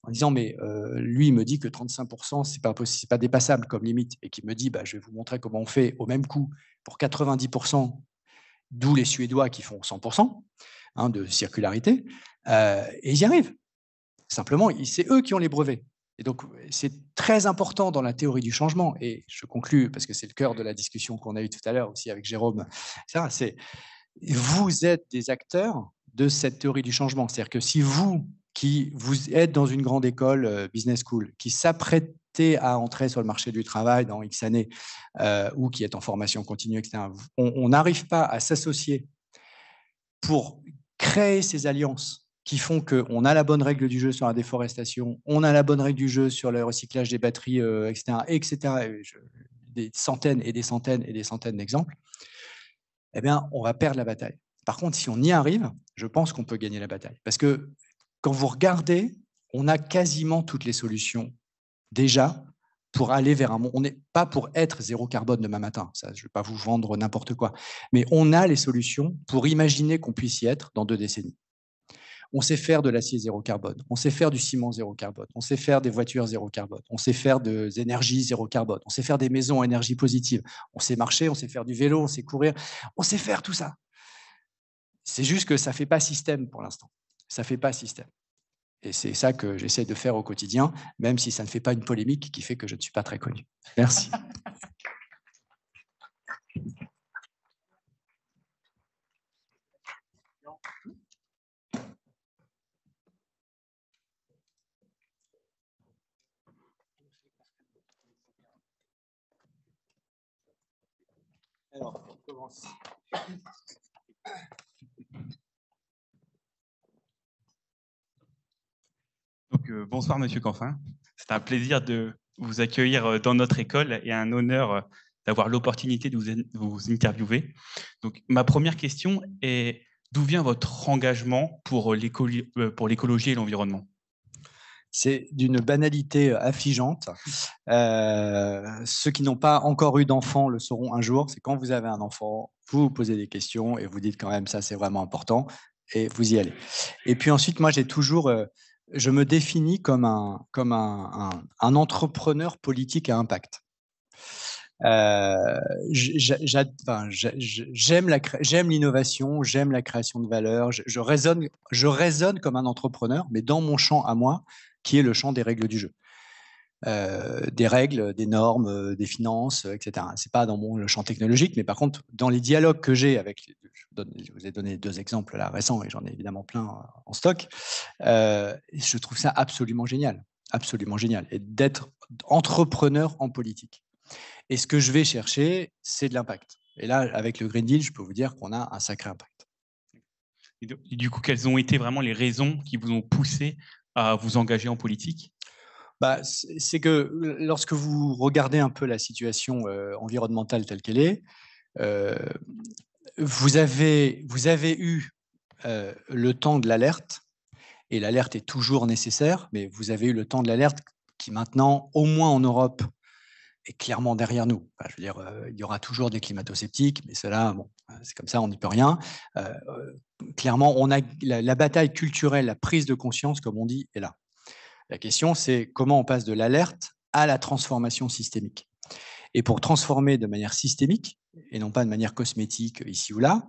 en disant, mais euh, lui, il me dit que 35%, ce n'est pas, pas dépassable comme limite, et qui me dit, bah, je vais vous montrer comment on fait au même coût pour 90%, d'où les Suédois qui font 100% hein, de circularité, euh, et ils y arrivent. Simplement, c'est eux qui ont les brevets. Et donc, c'est très important dans la théorie du changement, et je conclue, parce que c'est le cœur de la discussion qu'on a eue tout à l'heure aussi avec Jérôme, c'est vous êtes des acteurs de cette théorie du changement. C'est-à-dire que si vous, qui vous êtes dans une grande école euh, business school, qui s'apprêtez à entrer sur le marché du travail dans X années, euh, ou qui êtes en formation continue, etc., on n'arrive pas à s'associer pour créer ces alliances qui font qu'on a la bonne règle du jeu sur la déforestation, on a la bonne règle du jeu sur le recyclage des batteries, etc., euh, etc. des centaines et des centaines et des centaines d'exemples, eh bien, on va perdre la bataille. Par contre, si on y arrive, je pense qu'on peut gagner la bataille. Parce que quand vous regardez, on a quasiment toutes les solutions déjà pour aller vers un monde. On n'est pas pour être zéro carbone demain matin, ça, je ne vais pas vous vendre n'importe quoi, mais on a les solutions pour imaginer qu'on puisse y être dans deux décennies. On sait faire de l'acier zéro carbone, on sait faire du ciment zéro carbone, on sait faire des voitures zéro carbone, on sait faire des énergies zéro carbone, on sait faire des maisons à énergie positive, on sait marcher, on sait faire du vélo, on sait courir, on sait faire tout ça. C'est juste que ça ne fait pas système pour l'instant. Ça ne fait pas système. Et c'est ça que j'essaie de faire au quotidien, même si ça ne fait pas une polémique qui fait que je ne suis pas très connu. Merci. Donc, euh, bonsoir, Monsieur Canfin. C'est un plaisir de vous accueillir euh, dans notre école et un honneur euh, d'avoir l'opportunité de vous, interviewer. Donc, ma première question est d'où vient votre engagement pour l'écologie et l'environnement c'est d'une banalité euh, affligeante. Euh, ceux qui n'ont pas encore eu d'enfant le sauront un jour. C'est quand vous avez un enfant, vous posez des questions et vous dites quand même ça, c'est vraiment important et vous y allez. Et puis ensuite, moi, j'ai toujours, euh, je me définis comme un, comme un, un, entrepreneur politique à impact. Euh, j'aime l'innovation, j'aime la création de valeur. Je, je, raisonne, je raisonne comme un entrepreneur, mais dans mon champ à moi, qui est le champ des règles du jeu. Euh, des règles, des normes, euh, des finances, euh, etc. C'est pas dans mon le champ technologique, mais par contre, dans les dialogues que j'ai avec, je, vous ai donné deux exemples là récents et j'en ai évidemment plein en stock. je trouve ça absolument génial, absolument génial, et d'être entrepreneur en politique. Et ce que je vais chercher, c'est de l'impact. Et là, avec le Green Deal, je peux vous dire qu'on a un sacré impact. du coup, quelles ont été vraiment les raisons qui vous ont poussé à vous engager en politique bah, C'est que euh, lorsque vous regardez un peu la situation euh, environnementale telle qu'elle est, euh, vous, avez, vous avez eu le temps de l'alerte, et l'alerte est toujours nécessaire, mais vous avez eu le temps de l'alerte qui maintenant, au moins en Europe, est clairement derrière nous. je veux dire, euh, il y aura toujours des climato-sceptiques, mais cela, bon, euh, c'est comme ça, on n'y peut rien. Euh, clairement, on a la, bataille culturelle, la prise de conscience, comme on dit, est là. La question, c'est comment on passe de l'alerte à la transformation systémique. Et pour transformer de manière systémique, et non pas de manière cosmétique ici ou là,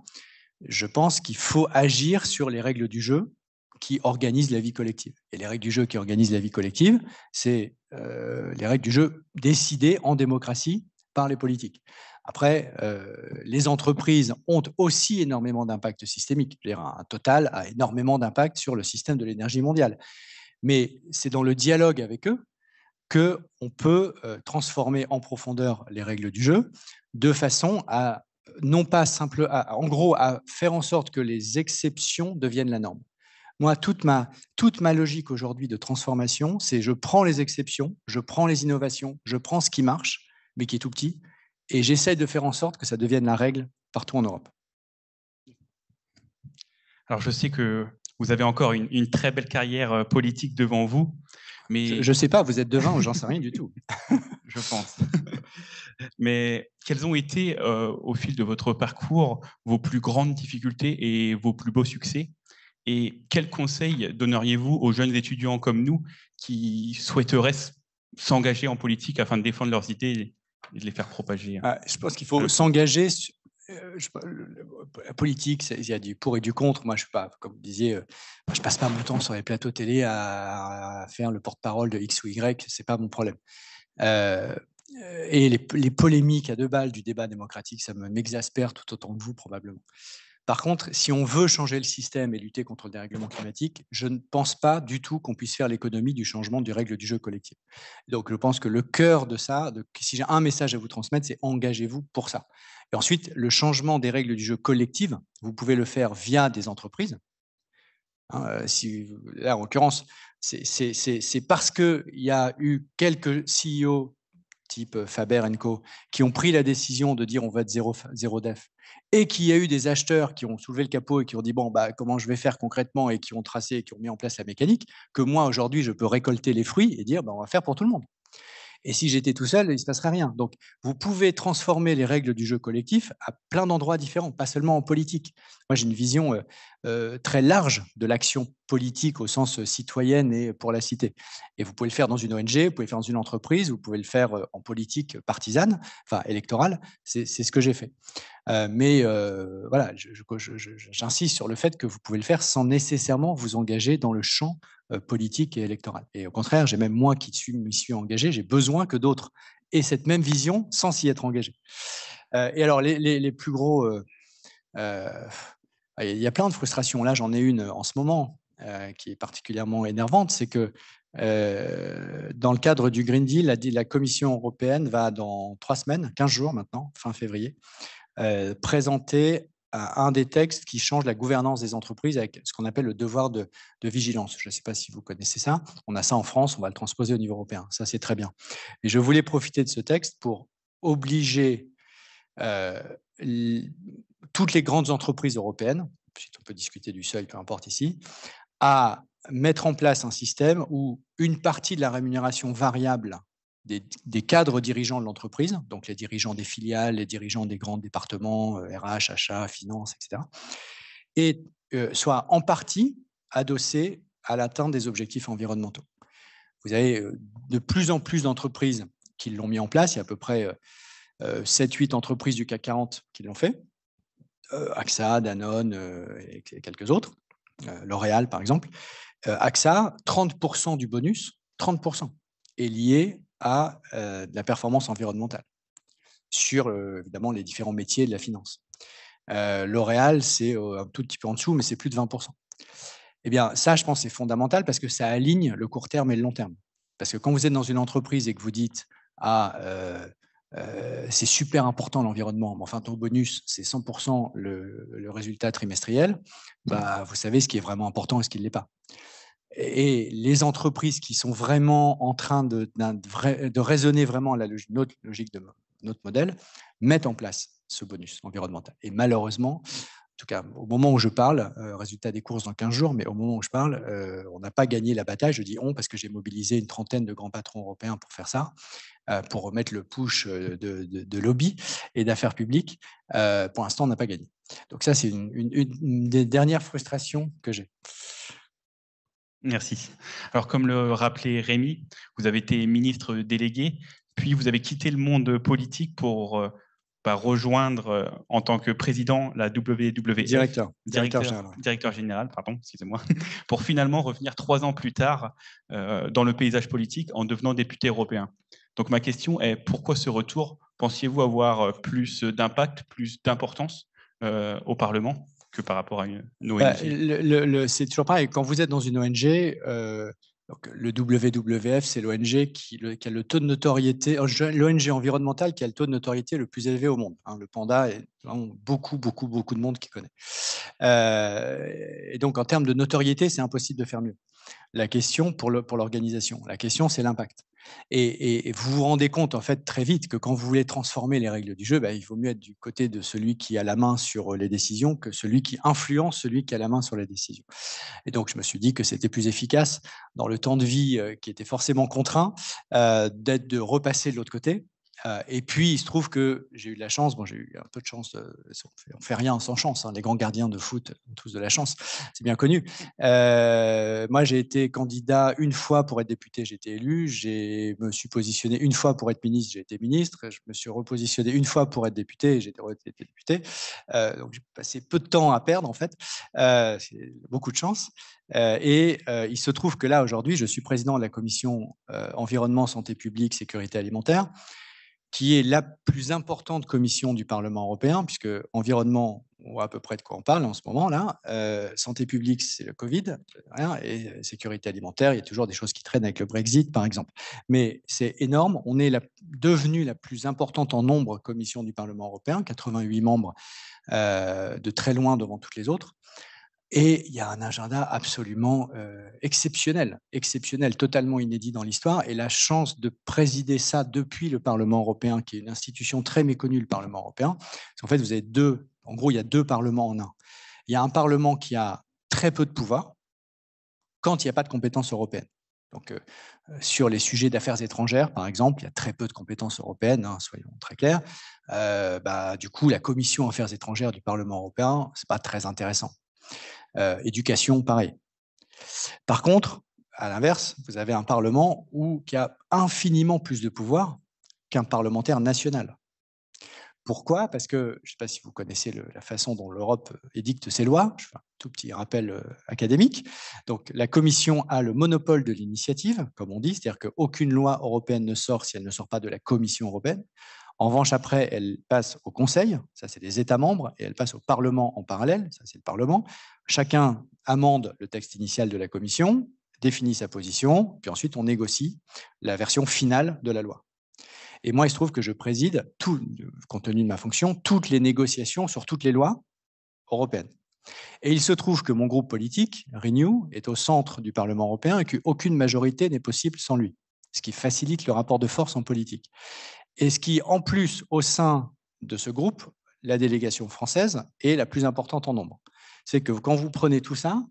je pense qu'il faut agir sur les règles du jeu qui organisent la vie collective. Et les règles du jeu qui organisent la vie collective, c'est euh, les règles du jeu décidées en démocratie par les politiques. Après, euh, les entreprises ont aussi énormément d'impact systémique. Un total a énormément d'impact sur le système de l'énergie mondiale. Mais c'est dans le dialogue avec eux qu'on peut euh, transformer en profondeur les règles du jeu de façon à non pas simple, en gros, à faire en sorte que les exceptions deviennent la norme. Moi, toute ma, toute ma logique aujourd'hui de transformation, c'est je prends les exceptions, je prends les innovations, je prends ce qui marche, mais qui est tout petit, et j'essaie de faire en sorte que ça devienne la règle partout en Europe. Alors, je sais que vous avez encore une, très belle carrière euh, politique devant vous. Mais... Je ne sais pas, vous êtes devin ou j'en sais rien du tout. je pense. Mais quelles ont été, euh, au fil de votre parcours, vos plus grandes difficultés et vos plus beaux succès et quels conseils donneriez-vous aux jeunes étudiants comme nous qui souhaiteraient s'engager en politique afin de défendre leurs idées et de les faire propager ah, Je pense qu'il faut s'engager euh, la politique, il y a du pour et du contre. Moi, je suis pas, comme vous disiez, euh, je passe pas mon temps sur les plateaux télé à, faire le porte-parole de X ou Y. C'est pas mon problème. Euh, et les, les, polémiques à deux balles du débat démocratique, ça m'exaspère tout autant que vous probablement. Par contre, si on veut changer le système et lutter contre le dérèglement climatique, je ne pense pas du tout qu'on puisse faire l'économie du changement des règles du jeu collectif. Donc je pense que le cœur de ça, si j'ai un message à vous transmettre, c'est engagez-vous pour ça. Et ensuite, le changement des règles du jeu collectif, vous pouvez le faire via des entreprises. Hein, euh, si, là, en l'occurrence, c'est parce qu'il y a eu quelques CEO type euh, Faber Co, qui ont pris la décision de dire on va être zéro, zéro def, et qu'il y a eu des acheteurs qui ont soulevé le capot et qui ont dit bon, bah, comment je vais faire concrètement, et qui ont tracé et qui ont mis en place la mécanique, que moi aujourd'hui je peux récolter les fruits et dire bah, on va faire pour tout le monde. Et si j'étais tout seul, il ne se passerait rien. Donc, vous pouvez transformer les règles du jeu collectif à plein d'endroits différents, pas seulement en politique. Moi, j'ai une vision euh, euh, très large de l'action politique au sens euh, citoyenne et pour la cité. Et vous pouvez le faire dans une ONG, vous pouvez le faire dans une entreprise, vous pouvez le faire euh, en politique partisane, enfin électorale. C'est ce que j'ai fait. mais voilà, j'insiste sur le fait que vous pouvez le faire sans nécessairement vous engager dans le champ politique et électoral. Et au contraire, j'ai même moi qui m'y suis engagé, j'ai besoin que d'autres aient cette même vision sans s'y être engagé. et alors, les, les, plus gros... Ah, il y a plein de frustrations. Là, j'en ai une euh, en ce moment euh, qui est particulièrement énervante, c'est que euh, dans le cadre du Green Deal, la, la, Commission européenne va dans trois semaines, 15 jours maintenant, fin février, présenter un des textes qui change la gouvernance des entreprises avec ce qu'on appelle le devoir de, vigilance. Je ne sais pas si vous connaissez ça. On a ça en France, on va le transposer au niveau européen. Ça, c'est très bien. Et je voulais profiter de ce texte pour obliger toutes les grandes entreprises européennes, si on peut discuter du seuil, peu importe ici, à mettre en place un système où une partie de la rémunération variable des, cadres dirigeants de l'entreprise, donc les dirigeants des filiales, les dirigeants des grands départements, euh, RH, achat, finance, etc., et, euh, soit en partie adossée à l'atteinte des objectifs environnementaux. Vous avez euh, de plus en plus d'entreprises qui l'ont mis en place. Il y a à peu près 7-8 euh, entreprises du CAC 40 qui l'ont fait. Euh, AXA, Danone euh, et quelques autres, L'Oréal par exemple. AXA, 30% du bonus, 30% est lié à la performance environnementale sur évidemment les différents métiers de la finance. L'Oréal, c'est un tout petit peu en dessous, mais c'est plus de 20%. Eh bien, ça, je pense, c'est fondamental parce que ça aligne le court terme et le long terme. Parce que quand vous êtes dans une entreprise et que vous dites, à ah, euh, c'est super important l'environnement. Mais enfin, ton bonus, c'est 100% le, résultat trimestriel. Bah, mmh. vous savez ce qui est vraiment important et ce qui ne l'est pas. Et les entreprises qui sont vraiment en train de, raisonner vraiment la logique, notre logique de notre modèle mettent en place ce bonus environnemental. Et malheureusement, en tout cas au moment où je parle, euh, résultat des courses dans 15 jours, mais au moment où je parle, euh, on n'a pas gagné la bataille. Je dis on parce que j'ai mobilisé une trentaine de grands patrons européens pour faire ça. Euh, pour remettre le push euh, de, lobby et d'affaires publiques. Euh, pour l'instant, on n'a pas gagné. Donc ça, c'est une, des dernières frustrations que j'ai. Merci. Alors, comme le rappelait Rémi, vous avez été ministre délégué, puis vous avez quitté le monde politique pour bah, rejoindre en tant que président la WWF. Directeur. Directeur, général. Directeur général, pardon, excusez-moi. Pour finalement revenir trois ans plus tard dans le paysage politique en devenant député européen. Donc ma question est pourquoi ce retour Pensiez-vous avoir euh, plus d'impact, plus d'importance euh, au Parlement que par rapport à une, bah, ONG C'est toujours pareil. Quand vous êtes dans une euh, ONG, le WWF, c'est l'ONG qui, a le taux de notoriété, l'ONG environnementale qui a le taux de notoriété le plus élevé au monde. Hein. le Panda, est beaucoup, beaucoup, beaucoup de monde qui connaît. et donc, en termes de notoriété, c'est impossible de faire mieux la question pour l'organisation. la question, c'est l'impact. Et, vous vous rendez compte en fait très vite que quand vous voulez transformer les règles du jeu, bah, il vaut mieux être du côté de celui qui a la main sur euh, les décisions que celui qui influence celui qui a la main sur les décisions. Et donc je me suis dit que c'était plus efficace dans le temps de vie euh, qui était forcément contraint euh, d'être de repasser de l'autre côté euh, et puis, il se trouve que j'ai eu de la chance. Bon, j'ai eu un peu de chance. Euh, on ne fait rien sans chance. Hein. les grands gardiens de foot ont tous de la chance. C'est bien connu. Euh, moi, j'ai été candidat une fois pour être député. J'ai été élu. Je me suis positionné une fois pour être ministre. J'ai été ministre. Je me suis repositionné une fois pour être député. J'ai été député. donc, j'ai passé peu de temps à perdre, en fait. beaucoup de chance. et il se trouve que là, aujourd'hui, je suis président de la commission environnement, santé publique, sécurité alimentaire qui est la plus importante commission du Parlement européen, puisque environnement, on voit à peu près de quoi on parle en ce moment là. Euh, santé publique, c'est le Covid, hein, et euh, sécurité alimentaire, il y a toujours des choses qui traînent avec le Brexit, par exemple. Mais c'est énorme. On est la, devenu la plus importante en nombre commission du Parlement européen, 88 membres euh, de très loin devant toutes les autres. Et il y a un agenda absolument euh, exceptionnel, exceptionnel, totalement inédit dans l'histoire. Et la chance de présider ça depuis le Parlement européen, qui est une institution très méconnue, le Parlement européen, parce qu'en fait, vous avez deux, en gros, il y a deux parlements en un. Il y a un Parlement qui a très peu de pouvoir quand il n'y a pas de compétences européennes. Donc, euh, sur les sujets d'affaires étrangères, par exemple, il y a très peu de compétences européennes, hein, soyons très clairs. Euh, bah, du coup, la commission affaires étrangères du Parlement européen, c'est pas très intéressant. Euh, éducation, pareil. Par contre, à l'inverse, vous avez un Parlement où, qui a infiniment plus de pouvoir qu'un parlementaire national. Pourquoi Parce que, je ne sais pas si vous connaissez la façon dont l'Europe édicte ses lois, je fais tout petit rappel euh, académique. Donc, la Commission a le monopole de l'initiative, comme on dit, c'est-à-dire qu'aucune loi européenne ne sort si elle ne sort pas de la Commission européenne. En revanche, après, elle passe au Conseil, ça c'est des États membres, et elle passe au Parlement en parallèle, ça c'est le Parlement. Chacun amende le texte initial de la Commission, définit sa position, puis ensuite on négocie la version finale de la loi. Et moi, il se trouve que je préside, tout, compte tenu de ma fonction, toutes les négociations sur toutes les lois européennes. Et il se trouve que mon groupe politique, Renew, est au centre du Parlement européen et qu'aucune majorité n'est possible sans lui, ce qui facilite le rapport de force en politique et ce qui, en plus, au sein de ce groupe, la délégation française est la plus importante en nombre. C'est que quand vous prenez tout ça,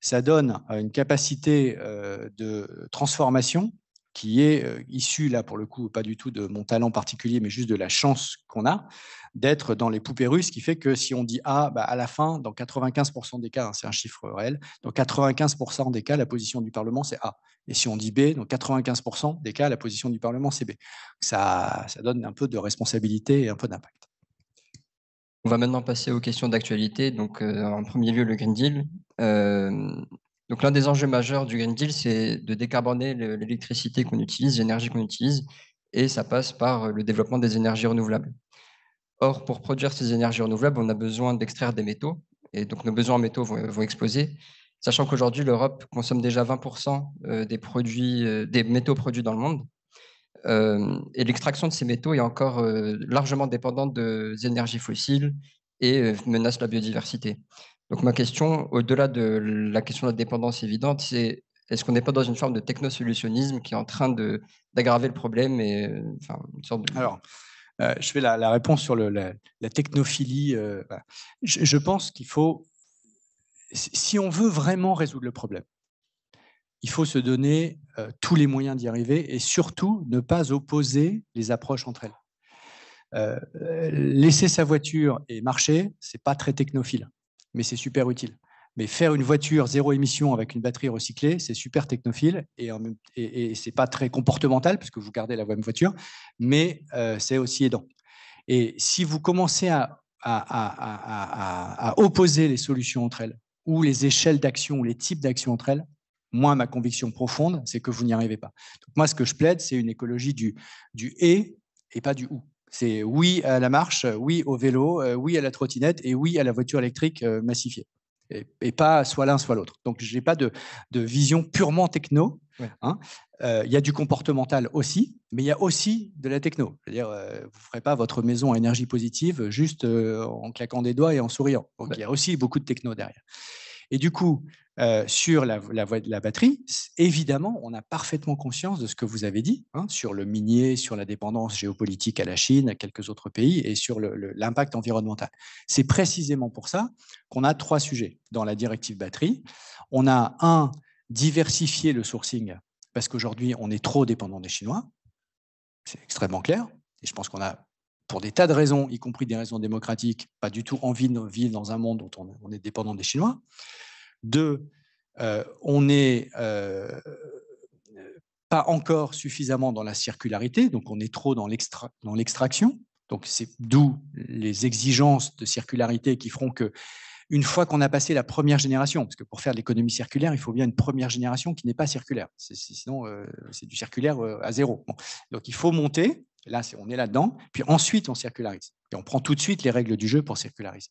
ça donne euh, une capacité euh, de transformation qui est euh, issu, là, pour le coup, pas du tout de mon talent particulier, mais juste de la chance qu'on a d'être dans les poupées russes, qui fait que si on dit A, bah, à la fin, dans 95% des cas, hein, c'est un chiffre réel, dans 95% des cas, la position du Parlement, c'est A. Et si on dit B, dans 95% des cas, la position du Parlement, c'est B. Ça, ça donne un peu de responsabilité et un peu d'impact. On va maintenant passer aux questions d'actualité. Donc, euh, en premier lieu, le Green Deal. Euh, donc l'un des enjeux majeurs du Green Deal, c'est de décarboner l'électricité qu'on utilise, l'énergie qu'on utilise, et ça passe par le développement des énergies renouvelables. Or, pour produire ces énergies renouvelables, on a besoin d'extraire des métaux, et donc nos besoins en métaux vont, exploser, sachant qu'aujourd'hui, l'Europe consomme déjà 20% euh, euh, des, métaux produits dans le monde, euh, et l'extraction de ces métaux est encore largement dépendante des énergies fossiles et menace la biodiversité. Donc ma question, au-delà de la question de la dépendance évidente, c'est est-ce qu'on n'est pas dans une forme de technosolutionnisme qui est en train d'aggraver le problème et, euh, Alors, euh, je fais la, réponse sur la, technophilie. Euh, je, pense qu'il faut, si on veut vraiment résoudre le problème, il faut se donner tous les moyens d'y arriver et surtout ne pas opposer les approches entre elles. laisser sa voiture et marcher, c'est pas très technophile mais c'est super utile. Mais faire une voiture zéro émission avec une batterie recyclée, c'est super technophile et, et, et c'est pas très comportemental puisque vous gardez la même voiture, mais euh, c'est aussi aidant. Et si vous commencez à, opposer les solutions entre elles ou les échelles d'action ou les types d'action entre elles, moi, ma conviction profonde, c'est que vous n'y arrivez pas. moi, ce que je plaide, c'est une écologie du, du et et pas du ou. C'est oui à la marche, oui au vélo, euh, oui à la trottinette et oui à la voiture électrique euh, massifiée. Et, pas soit l'un, soit l'autre. Donc, je n'ai pas de, vision purement techno. Hein. Euh, il y a du comportemental aussi, mais il y a aussi de la techno. C'est-à-dire, vous ne ferez pas votre maison à énergie positive juste en claquant des doigts et en souriant. Donc, il y a aussi beaucoup de techno derrière. Et du coup, euh, sur la, la, batterie, évidemment, on a parfaitement conscience de ce que vous avez dit hein, sur le minier, sur la dépendance géopolitique à la Chine, à quelques autres pays, et sur l'impact environnemental. C'est précisément pour ça qu'on a trois sujets dans la directive batterie. On a un, diversifier le sourcing, parce qu'aujourd'hui, on est trop dépendant des Chinois. C'est extrêmement clair. Et je pense qu'on a pour des tas de raisons, y compris des raisons démocratiques, pas du tout envie de vivre dans un monde dont on est dépendant des Chinois. Deux, euh, on n'est euh, pas encore suffisamment dans la circularité, donc on est trop dans l'extraction. Donc c'est d'où les exigences de circularité qui feront que une fois qu'on a passé la première génération, parce que pour faire de l'économie circulaire, il faut bien une première génération qui n'est pas circulaire. sinon, euh, c'est du circulaire à zéro. Donc il faut monter. Là, on est là-dedans. Puis ensuite, on circularise. Et on prend tout de suite les règles du jeu pour circulariser.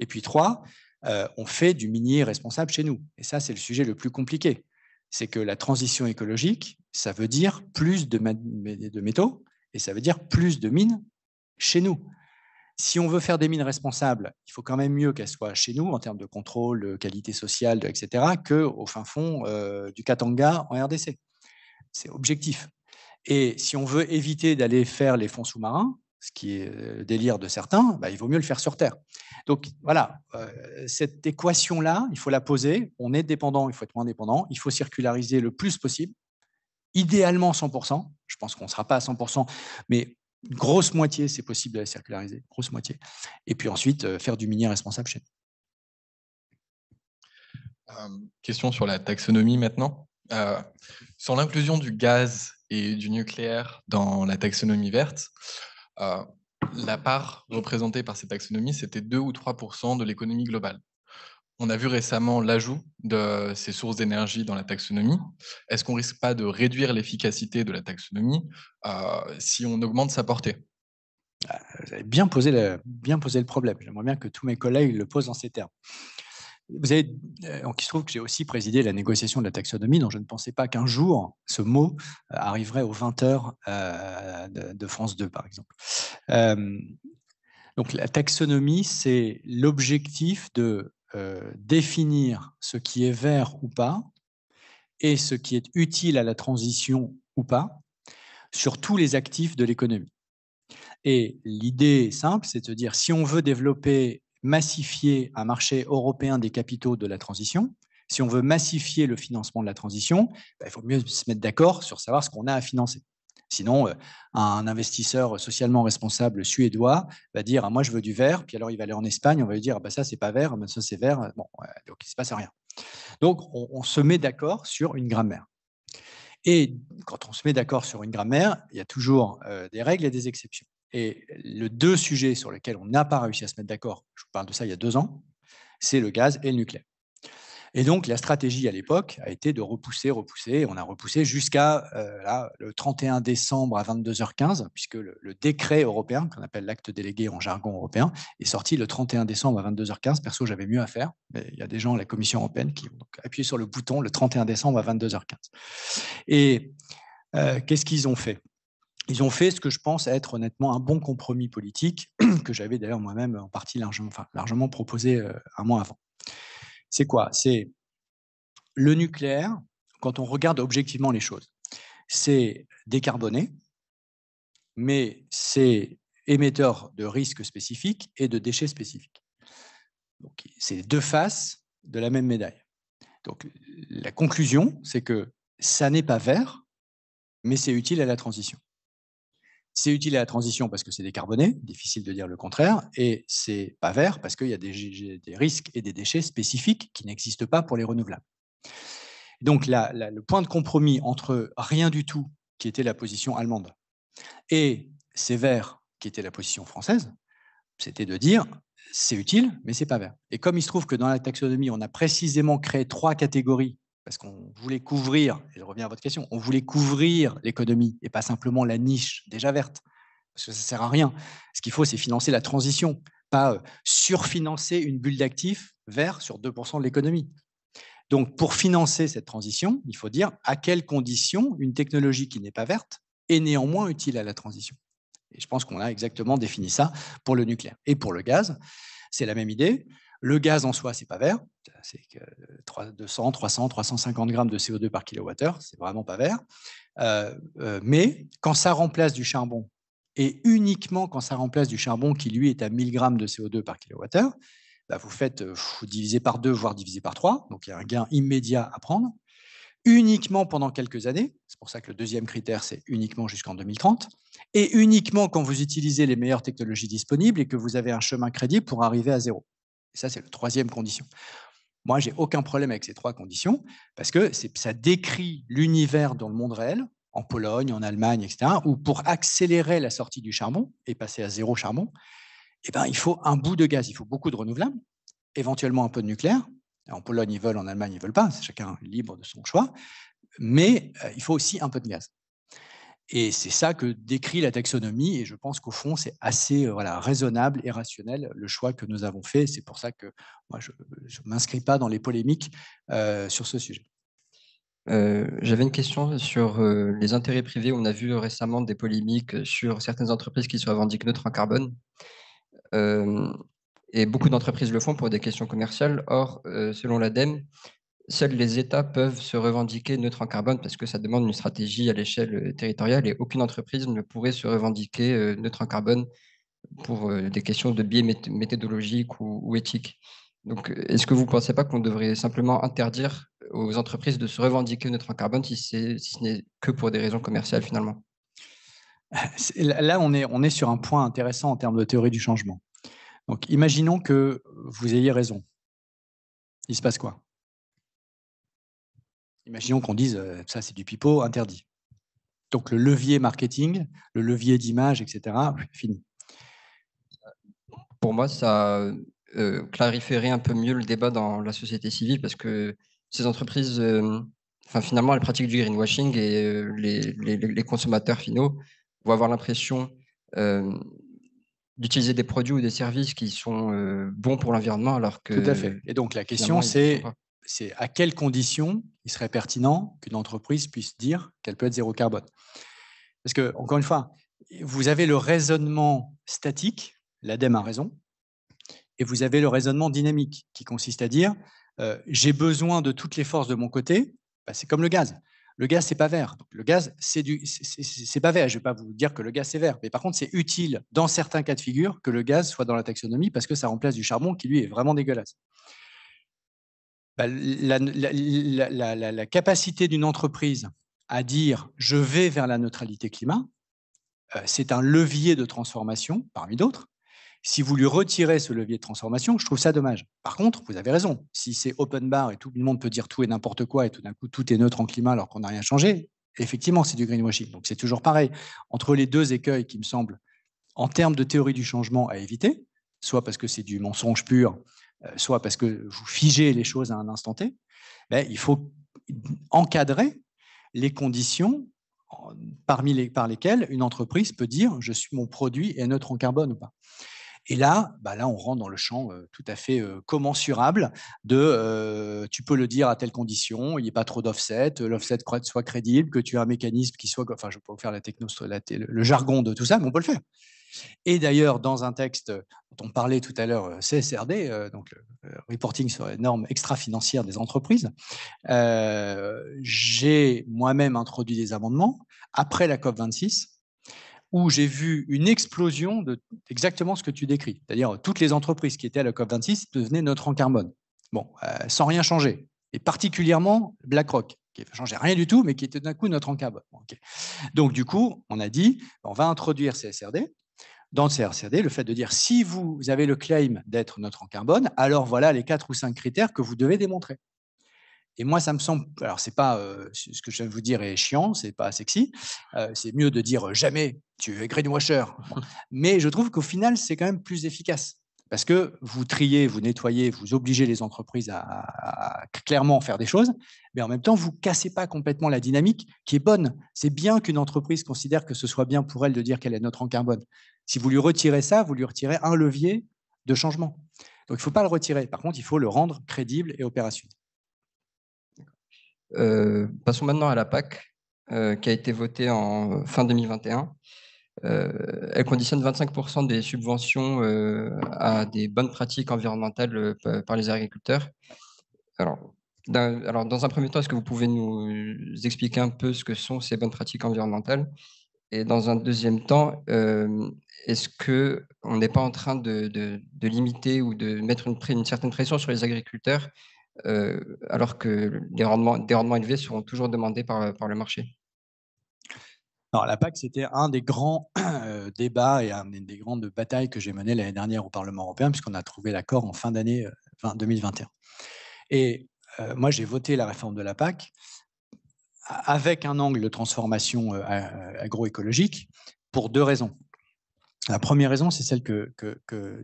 Et puis trois, euh, on fait du minier responsable chez nous. Et ça, c'est le sujet le plus compliqué. C'est que la transition écologique, ça veut dire plus de, métaux et ça veut dire plus de mines chez nous. Si on veut faire des mines responsables, il faut quand même mieux qu'elles soient chez nous en termes de contrôle, qualité sociale, etc., qu'au fin fond euh, du Katanga en RDC. C'est objectif. Et si on veut éviter d'aller faire les fonds sous-marins, ce qui est euh, délire de certains, bah, il vaut mieux le faire sur Terre. Donc voilà, euh, cette équation-là, il faut la poser. On est dépendant, il faut être moins dépendant. Il faut circulariser le plus possible, idéalement 100%. Je pense qu'on ne sera pas à 100%, mais grosse moitié, c'est possible de la circulariser, grosse moitié. Et puis ensuite, euh, faire du minier responsable chez nous. question sur la taxonomie maintenant. sur l'inclusion du gaz et du nucléaire dans la taxonomie verte, euh, la part représentée par ces taxonomies, c'était 2 ou 3 de l'économie globale. On a vu récemment l'ajout de ces sources d'énergie dans la taxonomie. Est-ce qu'on risque pas de réduire l'efficacité de la taxonomie euh, si on augmente sa portée ah, Vous avez bien posé le, bien posé le problème. J'aimerais bien que tous mes collègues le posent en ces termes vous euh, il se trouve que j'ai aussi présidé la négociation de la taxonomie, dont je ne pensais pas qu'un jour ce mot euh, arriverait aux 20 heures euh, de, France 2, par exemple. donc la taxonomie, c'est l'objectif de définir ce qui est vert ou pas et ce qui est utile à la transition ou pas sur tous les actifs de l'économie. Et l'idée simple, c'est de dire si on veut développer massifier un marché européen des capitaux de la transition, si on veut massifier le financement de la transition, bah, il faut mieux se mettre d'accord sur savoir ce qu'on a à financer. Sinon, euh, un investisseur socialement responsable suédois va dire ah, Moi, je veux du vert. Puis alors, il va aller en Espagne on va lui dire ah, bah, Ça, c'est pas vert, mais ça, c'est vert. Euh, donc, il ne se passe rien. Donc, on, se met d'accord sur une grammaire. Et quand on se met d'accord sur une grammaire, il y a toujours euh, des règles et des exceptions. Et le deux sujets sur lesquels on n'a pas réussi à se mettre d'accord, je vous parle de ça il y a deux ans, c'est le gaz et le nucléaire. Et donc, la stratégie à l'époque a été de repousser, repousser. On a repoussé jusqu'à euh, le 31 décembre à 22h15, puisque le, décret européen, qu'on appelle l'acte délégué en jargon européen, est sorti le 31 décembre à 22h15. Perso, j'avais mieux à faire, mais il y a des gens à la Commission européenne qui ont donc appuyé sur le bouton le 31 décembre à 22h15. Et euh, qu'est-ce qu'ils ont fait ils ont fait ce que je pense être honnêtement un bon compromis politique, que j'avais d'ailleurs moi-même en partie largement, proposé euh, un mois avant. C'est quoi C'est le nucléaire, quand on regarde objectivement les choses, c'est décarboné, mais c'est émetteur de risques spécifiques et de déchets spécifiques. Donc, c'est deux faces de la même médaille. Donc, la conclusion, c'est que ça n'est pas vert, mais c'est utile à la transition. C'est utile à la transition parce que c'est décarboné, difficile de dire le contraire, et c'est pas vert parce qu'il y a des, risques et des déchets spécifiques qui n'existent pas pour les renouvelables. Donc le point de compromis entre rien du tout, qui était la position allemande, et c'est vert, qui était la position française, c'était de dire c'est utile, mais c'est pas vert. Et comme il se trouve que dans la taxonomie, on a précisément créé trois catégories parce qu'on voulait couvrir, et je reviens à votre question, on voulait couvrir l'économie et pas simplement la niche déjà verte, parce que ça ne sert à rien. Ce qu'il faut, c'est financer la transition, pas euh, surfinancer une bulle d'actifs vert sur 2% de l'économie. Donc, pour financer cette transition, il faut dire à quelles conditions une technologie qui n'est pas verte est néanmoins utile à la transition. Et je pense qu'on a exactement défini ça pour le nucléaire. Et pour le gaz, c'est la même idée. Le gaz en soi, c'est pas vert. C'est 200, 300, 350 grammes de CO2 par kilowattheure. C'est vraiment pas vert. Euh, euh, mais quand ça remplace du charbon, et uniquement quand ça remplace du charbon qui, lui, est à 1000 grammes de CO2 par kilowattheure, bah, vous faites euh, vous diviser par deux, voire diviser par trois. Donc, il y a un gain immédiat à prendre. Uniquement pendant quelques années. C'est pour ça que le deuxième critère, c'est uniquement jusqu'en 2030. Et uniquement quand vous utilisez les meilleures technologies disponibles et que vous avez un chemin crédible pour arriver à zéro ça, c'est la troisième condition. Moi, j'ai aucun problème avec ces trois conditions parce que ça décrit l'univers dans le monde réel, en Pologne, en Allemagne, etc., où pour accélérer la sortie du charbon et passer à zéro charbon, eh ben, il faut un bout de gaz, il faut beaucoup de renouvelables, éventuellement un peu de nucléaire. En Pologne, ils veulent, en Allemagne, ils ne veulent pas, chacun libre de son choix, mais euh, il faut aussi un peu de gaz. Et c'est ça que décrit la taxonomie. Et je pense qu'au fond, c'est assez euh, voilà, raisonnable et rationnel le choix que nous avons fait. C'est pour ça que moi, je ne m'inscris pas dans les polémiques euh, sur ce sujet. Euh, j'avais une question sur les intérêts privés. On a vu récemment des polémiques sur certaines entreprises qui se revendiquent neutres en carbone. et beaucoup d'entreprises le font pour des questions commerciales. Or, selon l'ADEME, Seuls les États peuvent se revendiquer neutre en carbone parce que ça demande une stratégie à l'échelle euh, territoriale et aucune entreprise ne pourrait se revendiquer euh, neutre en carbone pour euh, des questions de biais méthodologiques ou, ou éthiques. Donc, est-ce que vous ne pensez pas qu'on devrait simplement interdire aux entreprises de se revendiquer neutre en carbone si, si ce n'est que pour des raisons commerciales finalement Là, on est, on est sur un point intéressant en termes de théorie du changement. Donc, imaginons que vous ayez raison. Il se passe quoi Imaginons qu'on dise euh, ça c'est du pipeau, interdit. Donc le levier marketing, le levier d'image, etc., fini. Pour moi, ça euh, clarifierait un peu mieux le débat dans la société civile parce que ces entreprises, euh, finalement, elles pratiquent du greenwashing et les, les, consommateurs finaux vont avoir l'impression d'utiliser des produits ou des services qui sont bons pour l'environnement alors que... Tout à fait. Et donc la question, c'est c'est à quelles conditions il serait pertinent qu'une entreprise puisse dire qu'elle peut être zéro carbone. Parce que, encore une fois, vous avez le raisonnement statique, l'ADEME a raison, et vous avez le raisonnement dynamique qui consiste à dire euh, j'ai besoin de toutes les forces de mon côté, bah, c'est comme le gaz. Le gaz, n'est pas vert. le gaz, c'est du, pas vert. Je vais pas vous dire que le gaz c'est vert, mais par contre, c'est utile dans certains cas de figure que le gaz soit dans la taxonomie parce que ça remplace du charbon qui lui est vraiment dégueulasse. Bah, la, capacité d'une entreprise à dire je vais vers la neutralité climat, euh, c'est un levier de transformation parmi d'autres. Si vous lui retirez ce levier de transformation, je trouve ça dommage. Par contre, vous avez raison. Si c'est open bar et tout le monde peut dire tout et n'importe quoi et tout d'un coup tout est neutre en climat alors qu'on n'a rien changé, effectivement c'est du greenwashing. Donc c'est toujours pareil. Entre les deux écueils qui me semblent en termes de théorie du changement à éviter, soit parce que c'est du mensonge pur euh, soit parce que vous figez les choses à un instant T, ben, il faut encadrer les conditions parmi par lesquelles une entreprise peut dire je suis mon produit est neutre en carbone ou pas. Et là, ben là, on rentre dans le champ euh, tout à fait euh, commensurable de tu peux le dire à telle condition, il n'y a pas trop d'offset, l'offset soit crédible, que tu aies un mécanisme qui soit. Enfin, je ne peux pas vous faire la techno, le jargon de tout ça, mais on peut le faire. Et d'ailleurs, dans un texte dont on parlait tout à l'heure, euh, CSRD, euh, donc le euh, reporting sur les normes extra-financières des entreprises, j'ai moi-même introduit des amendements après la COP26 où j'ai vu une explosion de exactement ce que tu décris, c'est-à-dire toutes les entreprises qui étaient à la COP26 devenaient notre en carbone, bon, sans rien changer, et particulièrement BlackRock qui ne changeait rien du tout, mais qui était d'un coup notre en carbone. Donc, du coup, on a dit, on va introduire CSRD, dans le CRCD, le fait de dire si vous avez le claim d'être neutre en carbone, alors voilà les quatre ou cinq critères que vous devez démontrer. Et moi, ça me semble. Alors, c'est pas euh, ce que je viens de vous dire est chiant, c'est pas sexy. Euh, c'est mieux de dire euh, jamais tu es greenwasher. Mais je trouve qu'au final, c'est quand même plus efficace parce que vous triez, vous nettoyez, vous obligez les entreprises à, à, clairement faire des choses, mais en même temps, vous cassez pas complètement la dynamique qui est bonne. C'est bien qu'une entreprise considère que ce soit bien pour elle de dire qu'elle est neutre en carbone. Si vous lui retirez ça, vous lui retirez un levier de changement. Donc il ne faut pas le retirer. Par contre, il faut le rendre crédible et opérationnel. Euh, passons maintenant à la PAC, euh, qui a été votée en euh, fin 2021. elle conditionne 25% des subventions à des bonnes pratiques environnementales par les agriculteurs. Alors, alors, dans un premier temps, est-ce que vous pouvez nous expliquer un peu ce que sont ces bonnes pratiques environnementales Et dans un deuxième temps, est-ce qu'on n'est pas en train de, limiter ou de mettre une, certaine pression sur les agriculteurs euh, alors que des rendements, élevés seront toujours demandés par, par le marché alors, la PAC, c'était un des grands euh, débats et une des grandes batailles que j'ai menées l'année dernière au Parlement européen, puisqu'on a trouvé l'accord en fin d'année 2021. Euh, et moi, j'ai voté la réforme de la PAC avec un angle de transformation agroécologique pour deux raisons. La première raison, c'est celle que,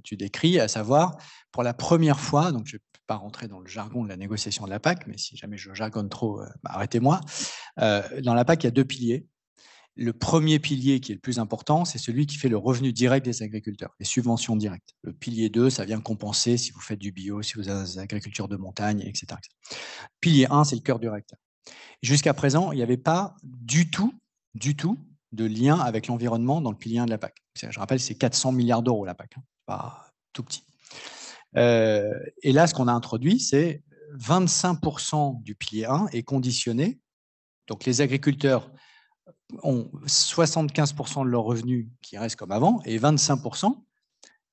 tu décris, à savoir, pour la première fois, donc je ne vais pas rentrer dans le jargon de la négociation de la PAC, mais si jamais je jargonne trop, euh, bah, arrêtez-moi. Euh, dans la PAC, il y a deux piliers. Le premier pilier qui est le plus important, c'est celui qui fait le revenu direct des agriculteurs, les subventions directes. Le pilier 2, ça vient compenser si vous faites du bio, si vous avez des de montagne, etc. Pilier 1, c'est le cœur du réacteur. Jusqu'à présent, il n'y avait pas du tout, du tout de lien avec l'environnement dans le pilier 1 de la PAC. Je rappelle, c'est 400 milliards d'euros la PAC, hein. pas tout petit. Euh, et là, ce qu'on a introduit, c'est 25% du pilier 1 est conditionné. Donc les agriculteurs ont 75% de leurs revenus qui restent comme avant et 25%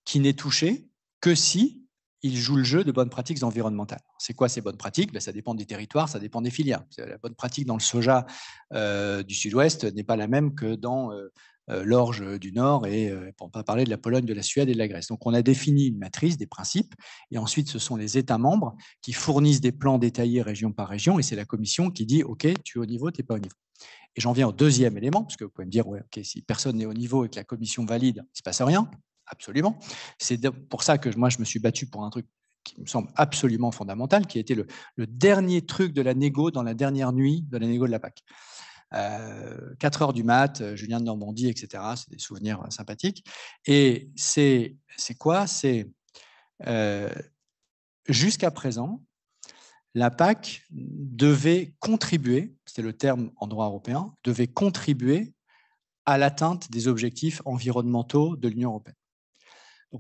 qui n'est touché que si il joue le jeu de bonnes pratiques environnementales. C'est quoi ces bonnes pratiques ben, Ça dépend des territoires, ça dépend des filières. La bonne pratique dans le soja euh, du sud-ouest n'est pas la même que dans euh, euh, l'orge du Nord et pour ne pas parler de la Pologne, de la Suède et de la Grèce. Donc on a défini une matrice, des principes, et ensuite ce sont les États membres qui fournissent des plans détaillés région par région, et c'est la Commission qui dit, OK, tu es au niveau, tu n'es pas au niveau. Et j'en viens au deuxième élément, parce que vous pouvez me dire, ouais, OK, si personne n'est au niveau et que la Commission valide, il ne se passe rien absolument. C'est pour ça que moi, je me suis battu pour un truc qui me semble absolument fondamental, qui a été le, dernier truc de la négo dans la dernière nuit de la négo de la PAC. Euh, 4 heures du mat, euh, Julien de Normandie, etc. C'est des souvenirs euh, sympathiques. Et c'est quoi C'est jusqu'à présent, la PAC devait contribuer, c'est le terme en droit européen, devait contribuer à l'atteinte des objectifs environnementaux de l'Union européenne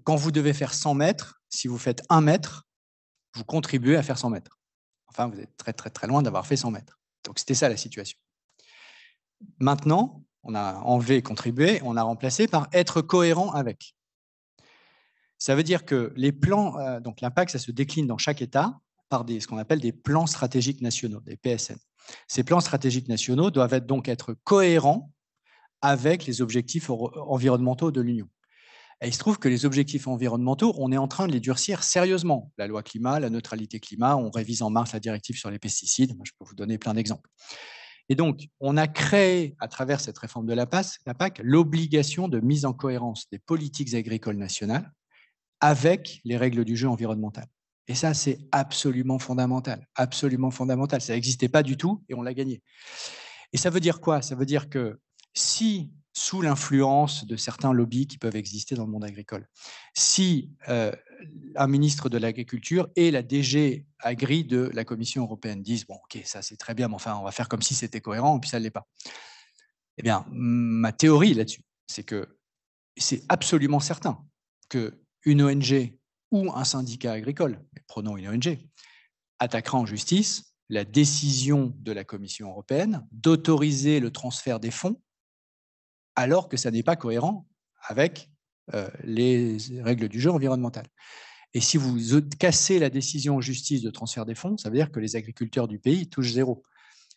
quand vous devez faire 100 mètres, si vous faites 1 mètre, vous contribuez à faire 100 mètres. Enfin, vous êtes très, très, très loin d'avoir fait 100 mètres. Donc, c'était ça la situation. Maintenant, on a enlevé contribuer, on a remplacé par être cohérent avec. Ça veut dire que les plans, euh, donc l'impact, ça se décline dans chaque État par des, ce qu'on appelle des plans stratégiques nationaux, des PSN. Ces plans stratégiques nationaux doivent donc être cohérents avec les objectifs environnementaux de l'Union. Et il se trouve que les objectifs environnementaux, on est en train de les durcir sérieusement. La loi climat, la neutralité climat, on révise en mars la directive sur les pesticides. Je peux vous donner plein d'exemples. Et donc, on a créé, à travers cette réforme de la PAC, l'obligation de mise en cohérence des politiques agricoles nationales avec les règles du jeu environnemental. Et ça, c'est absolument fondamental, absolument fondamental. Ça n'existait pas du tout et on l'a gagné. Et ça veut dire quoi Ça veut dire que si sous l'influence de certains lobbies qui peuvent exister dans le monde agricole. Si euh, un ministre de l'Agriculture et la DG Agri de la Commission européenne disent, bon, ok, ça c'est très bien, mais enfin, on va faire comme si c'était cohérent, et puis ça ne l'est pas. Eh bien, ma théorie là-dessus, c'est que c'est absolument certain qu'une ONG ou un syndicat agricole, prenons une ONG, attaquera en justice la décision de la Commission européenne d'autoriser le transfert des fonds alors que ça n'est pas cohérent avec euh, les règles du jeu environnemental. Et si vous cassez la décision en justice de transfert des fonds, ça veut dire que les agriculteurs du pays touchent zéro.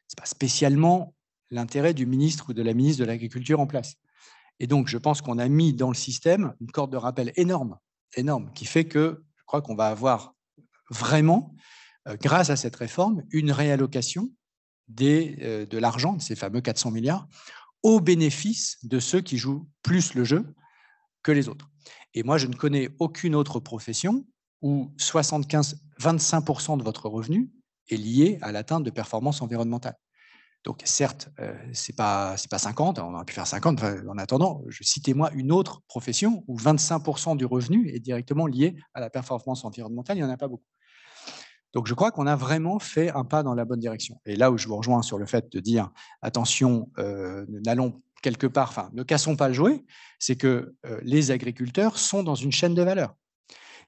Ce n'est pas spécialement l'intérêt du ministre ou de la ministre de l'Agriculture en place. Et donc, je pense qu'on a mis dans le système une corde de rappel énorme, énorme, qui fait que je crois qu'on va avoir vraiment, euh, grâce à cette réforme, une réallocation euh, de l'argent, de ces fameux 400 milliards, au bénéfice de ceux qui jouent plus le jeu que les autres. Et moi, je ne connais aucune autre profession où 75, 25% de votre revenu est lié à l'atteinte de performances environnementales. Donc, certes, euh, c'est ce n'est pas, 50, on aurait pu faire 50. en attendant, citez-moi une autre profession où 25% du revenu est directement lié à la performance environnementale. Il n'y en a pas beaucoup. Donc je crois qu'on a vraiment fait un pas dans la bonne direction. Et là où je vous rejoins sur le fait de dire attention, euh, n'allons quelque part, enfin ne cassons pas le jouet, c'est que euh, les agriculteurs sont dans une chaîne de valeur.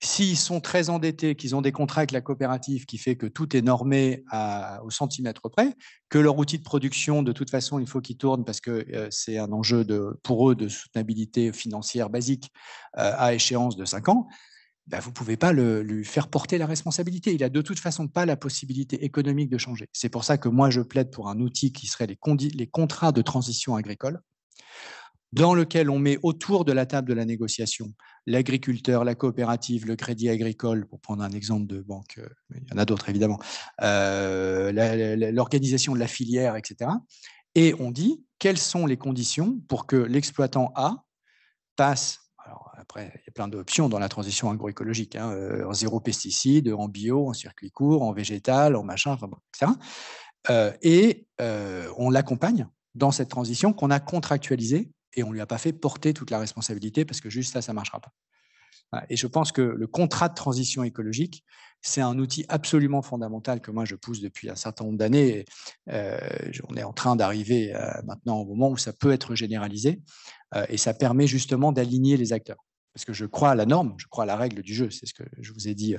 S'ils sont très endettés, qu'ils ont des contrats avec la coopérative qui fait que tout est normé au centimètre près, que leur outil de production, de toute façon, il faut qu'il tourne parce que euh, c'est un enjeu pour eux de soutenabilité financière basique à échéance de 5 ans, bah, vous ne pouvez pas lui faire porter la responsabilité. Il a de toute façon pas la possibilité économique de changer. C'est pour ça que moi, je plaide pour un outil qui serait les, les contrats de transition agricole, dans lequel on met autour de la table de la négociation l'agriculteur, la coopérative, le crédit agricole, pour prendre un exemple de banque, euh, il y en a d'autres évidemment, euh, l'organisation de la filière, etc. Et on dit quelles sont les conditions pour que l'exploitant A passe après, il y a plein d'options dans la transition agroécologique. Hein, euh, en zéro pesticide, en bio, en circuit court, en végétal, en machin, etc. et euh, euh, on l'accompagne dans cette transition qu'on a contractualisée et on ne lui a pas fait porter toute la responsabilité parce que juste ça, ça ne marchera pas. Et je pense que le contrat de transition écologique, c'est un outil absolument fondamental que moi je pousse depuis un certain nombre d'années. on est en train d'arriver maintenant au moment où ça peut être généralisé et ça permet justement d'aligner les acteurs parce que je crois à la norme, je crois à la règle du jeu, c'est ce que je vous ai dit,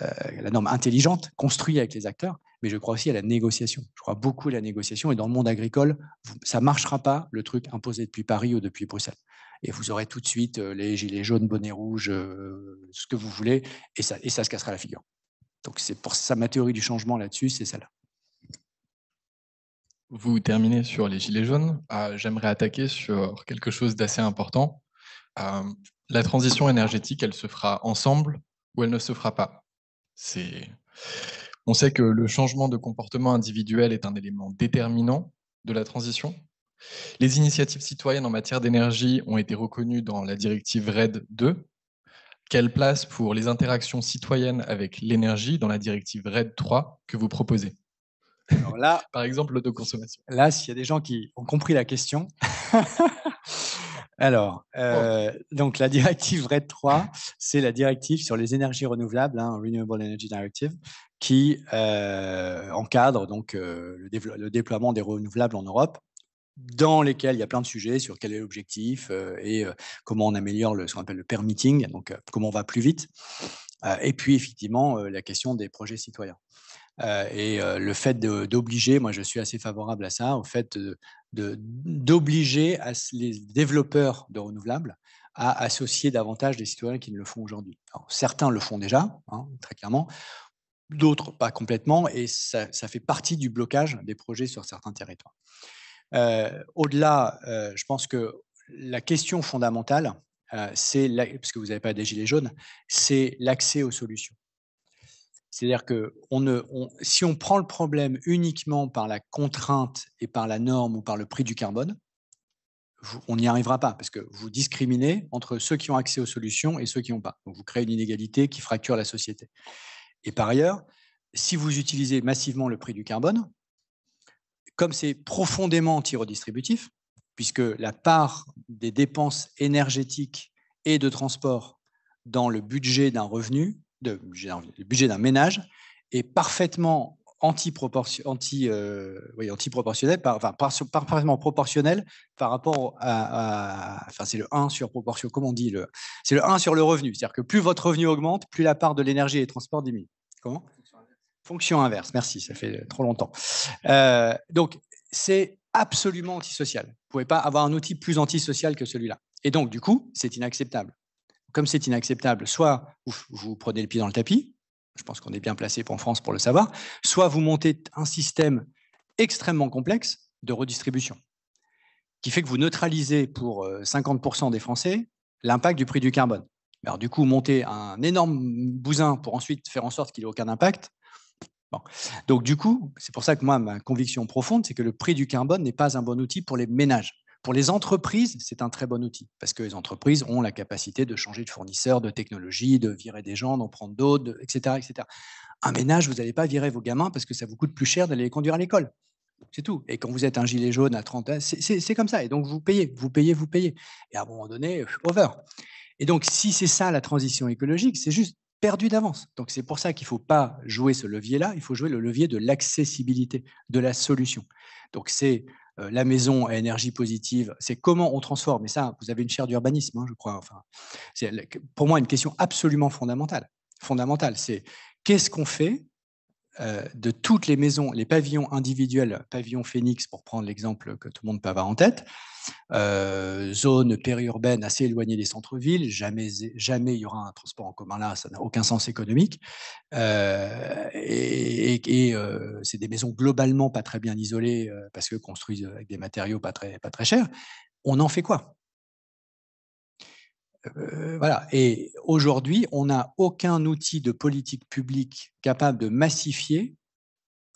euh, la norme intelligente, construite avec les acteurs, mais je crois aussi à la négociation. Je crois beaucoup à la négociation, et dans le monde agricole, ça ne marchera pas le truc imposé depuis Paris ou depuis Bruxelles. Et vous aurez tout de suite euh, les gilets jaunes, bonnets rouges, euh, ce que vous voulez, et ça, se cassera la figure. Donc c'est pour ça ma théorie du changement là-dessus, c'est celle-là. Vous terminez sur les gilets jaunes. Ah, j'aimerais attaquer sur quelque chose d'assez important la transition énergétique, elle se fera ensemble ou elle ne se fera pas. C'est... On sait que le changement de comportement individuel est un élément déterminant de la transition. Les initiatives citoyennes en matière d'énergie ont été reconnues dans la directive RED 2. Quelle place pour les interactions citoyennes avec l'énergie dans la directive RED 3 que vous proposez là, Par exemple, l'autoconsommation. Là, s'il y a des gens qui ont compris la question, Alors, oh. euh, donc la directive RED 3, c'est la directive sur les énergies renouvelables, hein, Renewable Energy Directive, qui euh, encadre donc euh, le, déploiement des renouvelables en Europe, dans lesquels il y a plein de sujets sur quel est l'objectif et comment on améliore le, ce qu'on appelle le permitting, donc comment on va plus vite, et puis effectivement la question des projets citoyens. et le fait d'obliger, moi je suis assez favorable à ça, au fait de, d'obliger les développeurs de renouvelables à associer davantage des citoyens qui ne le font aujourd'hui. Certains le font déjà, hein, très clairement, d'autres pas complètement, et ça, fait partie du blocage des projets sur certains territoires. Euh, au-delà, euh, je pense que la question fondamentale, euh, c'est, parce vous n'avez pas des gilets jaunes, c'est l'accès aux solutions. C'est-à-dire que si on prend le problème uniquement par la contrainte et par la norme ou par le prix du carbone, on n'y arrivera pas parce que vous discriminez entre ceux qui ont accès aux solutions et ceux qui n'ont pas. Donc vous créez une inégalité qui fracture la société. Et par ailleurs, si vous utilisez massivement le prix du carbone, comme c'est profondément anti-redistributif, puisque la part des dépenses énergétiques et de transport dans le budget d'un revenu le budget d'un ménage est parfaitement anti, euh, par, enfin, par, parfaitement proportionnel par rapport à, enfin, c'est le 1 sur proportion, comme on dit, le, c'est le 1 sur le revenu. C'est-à-dire que plus votre revenu augmente, plus la part de l'énergie et des transports diminue. Comment Fonction inverse. merci, ça fait trop longtemps. Euh, donc, c'est absolument antisocial. Vous ne pouvez pas avoir un outil plus antisocial que celui-là. Et donc, du coup, c'est inacceptable comme c'est inacceptable, soit vous, prenez le pied dans le tapis, je pense qu'on est bien placé en France pour le savoir, soit vous montez un système extrêmement complexe de redistribution, qui fait que vous neutralisez pour 50% euh, des Français l'impact du prix du carbone. Alors du coup, montez un énorme bousin pour ensuite faire en sorte qu'il ait aucun impact. Donc du coup, c'est pour ça que moi, ma conviction profonde, c'est que le prix du carbone n'est pas un bon outil pour les ménages. Pour les entreprises, c'est un très bon outil parce que les entreprises ont la capacité de changer de fournisseur, de technologie, de virer des gens, d'en prendre d'autres, etc., etc. Un ménage, vous n'allez pas virer vos gamins parce que ça vous coûte plus cher d'aller les conduire à l'école. C'est tout. Et quand vous êtes un gilet jaune à 30 ans, c'est comme ça. Et donc, vous payez, vous payez, vous payez. Et à un moment donné, over. Et donc, si c'est ça la transition écologique, c'est juste perdu d'avance. Donc c'est pour ça qu'il ne faut pas jouer ce levier-là, il faut jouer le levier de l'accessibilité, de la solution. Donc c'est la maison à énergie positive, c'est comment on transforme. Et ça, vous avez une chaire d'urbanisme, hein, je crois. Enfin, c'est pour moi une question absolument fondamentale. Fondamentale, c'est qu'est-ce qu'on fait euh, de toutes les maisons, les pavillons individuels, pavillon Phoenix pour prendre l'exemple que tout le monde peut avoir en tête, euh, zone périurbaine assez éloignée des centres-villes, jamais, jamais il y aura un transport en commun là, ça n'a aucun sens économique, euh, et, c'est des maisons globalement pas très bien isolées parce que construisent avec des matériaux pas très, pas très chers, on en fait quoi euh, voilà. Et aujourd'hui, on n'a aucun outil de politique publique capable de massifier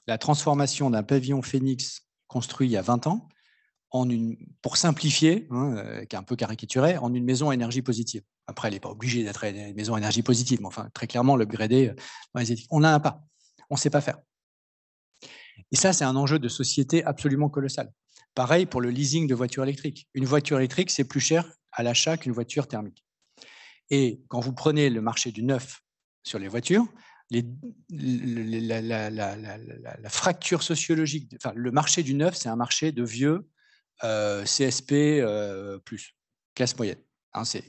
la transformation d'un pavillon phénix construit il y a 20 ans en une, pour simplifier, hein, euh, qui est un peu caricaturé, en une maison à énergie positive. Après, elle n'est pas obligée d'être une maison à énergie positive, mais enfin, très clairement, l'upgrader euh, On a un pas. On ne sait pas faire. Et ça, c'est un enjeu de société absolument colossal. Pareil pour le leasing de voitures électriques. Une voiture électrique, c'est plus cher à l'achat qu'une voiture thermique. Et quand vous prenez le marché du neuf sur les voitures, la, fracture sociologique, le marché du neuf, c'est un marché de vieux euh, CSP euh, plus, classe moyenne. Hein, c'est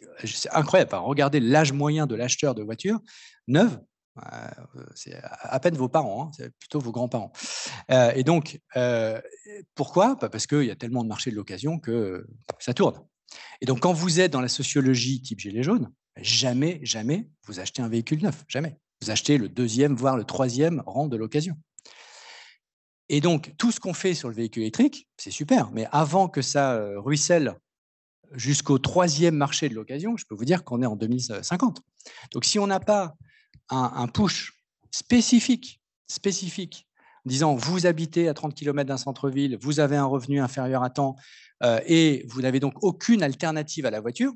incroyable. Regardez l'âge moyen de l'acheteur de voiture neuf, euh, c'est à peine vos parents, hein, c'est plutôt vos grands-parents. et donc, pourquoi bah, Parce qu'il y a tellement de marchés de l'occasion que ça tourne. Et donc, quand vous êtes dans la sociologie type gilet jaune, jamais, jamais vous achetez un véhicule neuf, jamais. Vous achetez le deuxième, voire le troisième rang de l'occasion. Et donc, tout ce qu'on fait sur le véhicule électrique, c'est super, mais avant que ça euh, ruisselle jusqu'au troisième marché de l'occasion, je peux vous dire qu'on est en 2050. Donc, si on n'a pas un, un push spécifique, spécifique disant vous habitez à 30 km d'un centre-ville, vous avez un revenu inférieur à temps euh, et vous n'avez donc aucune alternative à la voiture,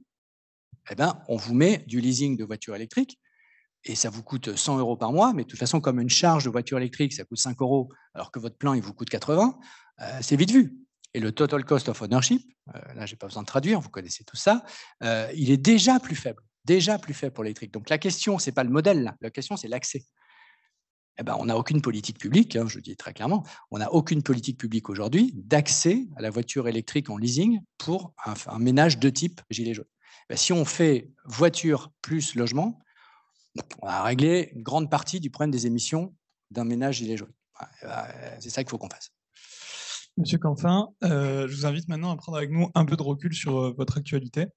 eh ben, on vous met du leasing de voiture électrique et ça vous coûte 100 euros par mois, mais de toute façon, comme une charge de voiture électrique, ça coûte 5 euros alors que votre plan, il vous coûte 80, euh, c'est vite vu. Et le total cost of ownership, euh, là, je n'ai pas besoin de traduire, vous connaissez tout ça, il est déjà plus faible, déjà plus faible pour l'électrique. Donc la question, ce n'est pas le modèle, la question, c'est l'accès. Eh ben, on n'a aucune politique publique, hein, je je dis très clairement, on n'a aucune politique publique aujourd'hui d'accès à la voiture électrique en leasing pour un, ménage de type gilet jaune. Ben, si on fait voiture plus logement, on a réglé une grande partie du problème des émissions d'un ménage gilet jaune. C'est ça qu'il faut qu'on fasse. Monsieur Quentin, euh, je vous invite maintenant à prendre avec nous un peu de recul sur euh, votre actualité.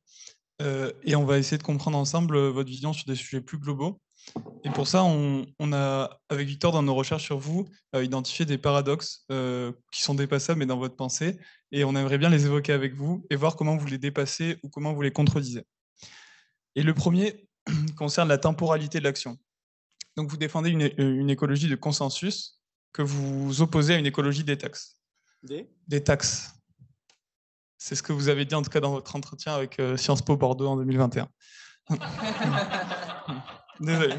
Euh, et on va essayer de comprendre ensemble votre vision sur des sujets plus globaux et pour ça, on, a, avec Victor, dans nos recherches sur vous, euh, identifié des paradoxes euh, qui sont dépassables, mais dans votre pensée. Et on aimerait bien les évoquer avec vous et voir comment vous les dépassez ou comment vous les contredisez. Et le premier concerne la temporalité de l'action. Donc, vous défendez euh, une, écologie de consensus que vous opposez à une écologie des taxes. Des, des taxes. C'est ce que vous avez dit, en tout cas, dans votre entretien avec Sciences Po Bordeaux en 2021. Désolé.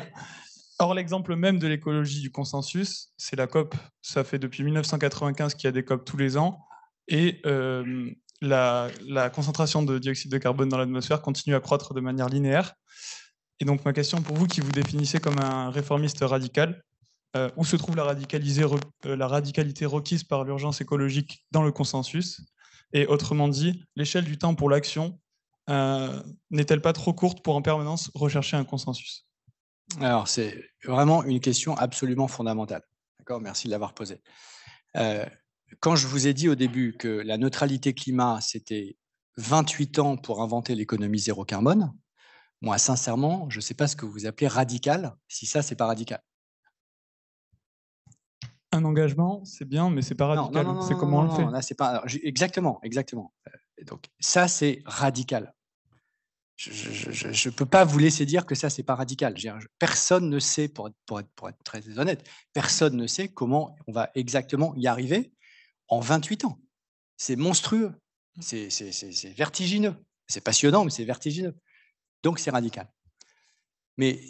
Or, l'exemple même de l'écologie du consensus, c'est la COP. Ça fait depuis 1995 qu'il y a des COP tous les ans. Et euh, la, concentration de dioxyde de carbone dans l'atmosphère continue à croître de manière linéaire. Et donc, ma question pour vous, qui vous définissez comme un réformiste radical, euh, où se trouve euh, la radicalité requise par l'urgence écologique dans le consensus Et autrement dit, l'échelle du temps pour l'action n'est-elle pas trop courte pour en permanence rechercher un consensus alors, c'est vraiment une question absolument fondamentale. D'accord Merci de l'avoir posée. Euh, quand je vous ai dit au début que la neutralité climat, c'était 28 ans pour inventer l'économie zéro carbone, moi, sincèrement, je ne sais pas ce que vous appelez radical, si ça, c'est pas radical. Un engagement, c'est bien, mais c'est pas radical. C'est comment on le fait Exactement, exactement. Euh, donc, ça, c'est radical je ne peux pas vous laisser dire que ça, c'est pas radical. Personne ne sait, pour être, très honnête, personne ne sait comment on va exactement y arriver en 28 ans. C'est monstrueux, c'est vertigineux, c'est passionnant, mais c'est vertigineux. Donc c'est radical. Mais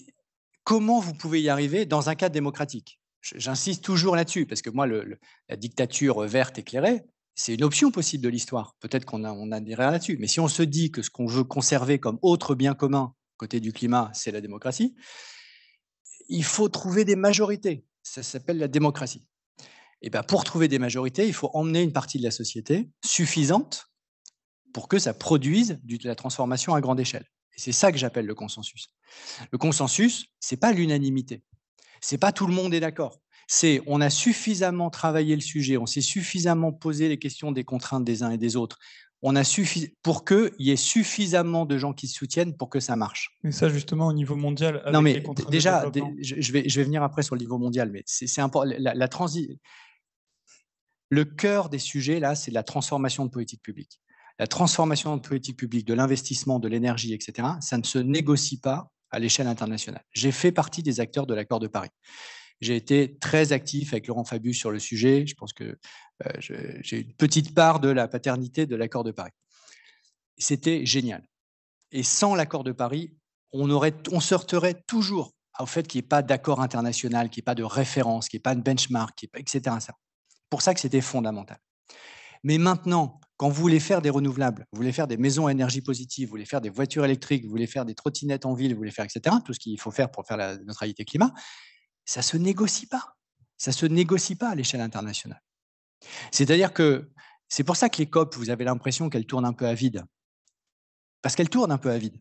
comment vous pouvez y arriver dans un cadre démocratique J'insiste toujours là-dessus, parce que moi, la dictature verte éclairée, c'est une option possible de l'histoire. Peut-être qu'on a, on a des là-dessus. Mais si on se dit que ce qu'on veut conserver comme autre bien commun côté du climat, c'est la démocratie, il faut trouver des majorités. Ça s'appelle la démocratie. Et bien pour trouver des majorités, il faut emmener une partie de la société suffisante pour que ça produise de la transformation à grande échelle. Et c'est ça que j'appelle le consensus. Le consensus, c'est pas l'unanimité. C'est pas tout le monde est d'accord c'est on a suffisamment travaillé le sujet, on s'est suffisamment posé les questions des contraintes des uns et des autres. On a suffi pour qu'il y ait suffisamment de gens qui soutiennent pour que ça marche. Mais ça, justement, au niveau mondial. non, mais déjà, je vais, venir après sur le niveau mondial, mais c'est important. la Le cœur des sujets, là, c'est la transformation de politique publique. La transformation de politique publique, de l'investissement, de l'énergie, etc., ça ne se négocie pas à l'échelle internationale. J'ai fait partie des acteurs de l'accord de Paris. J'ai été très actif avec Laurent Fabius sur le sujet. Je pense que euh, j'ai une petite part de la paternité de l'accord de Paris. C'était génial. Et sans l'accord de Paris, on, aurait, on sortirait toujours au fait qu'il n'y ait pas d'accord international, qu'il n'y ait pas de référence, qu'il n'y ait pas de benchmark, etc. C'est pour ça que c'était fondamental. Mais maintenant, quand vous voulez faire des renouvelables, vous voulez faire des maisons à énergie positive, vous voulez faire des voitures électriques, vous voulez faire des trottinettes en ville, vous voulez faire, etc., tout ce qu'il faut faire pour faire la neutralité climat, ça se négocie pas. Ça se négocie pas à l'échelle internationale. C'est-à-dire que c'est pour ça que les COP, vous avez l'impression qu'elles tournent un peu à vide. Parce qu'elles tournent un peu à vide.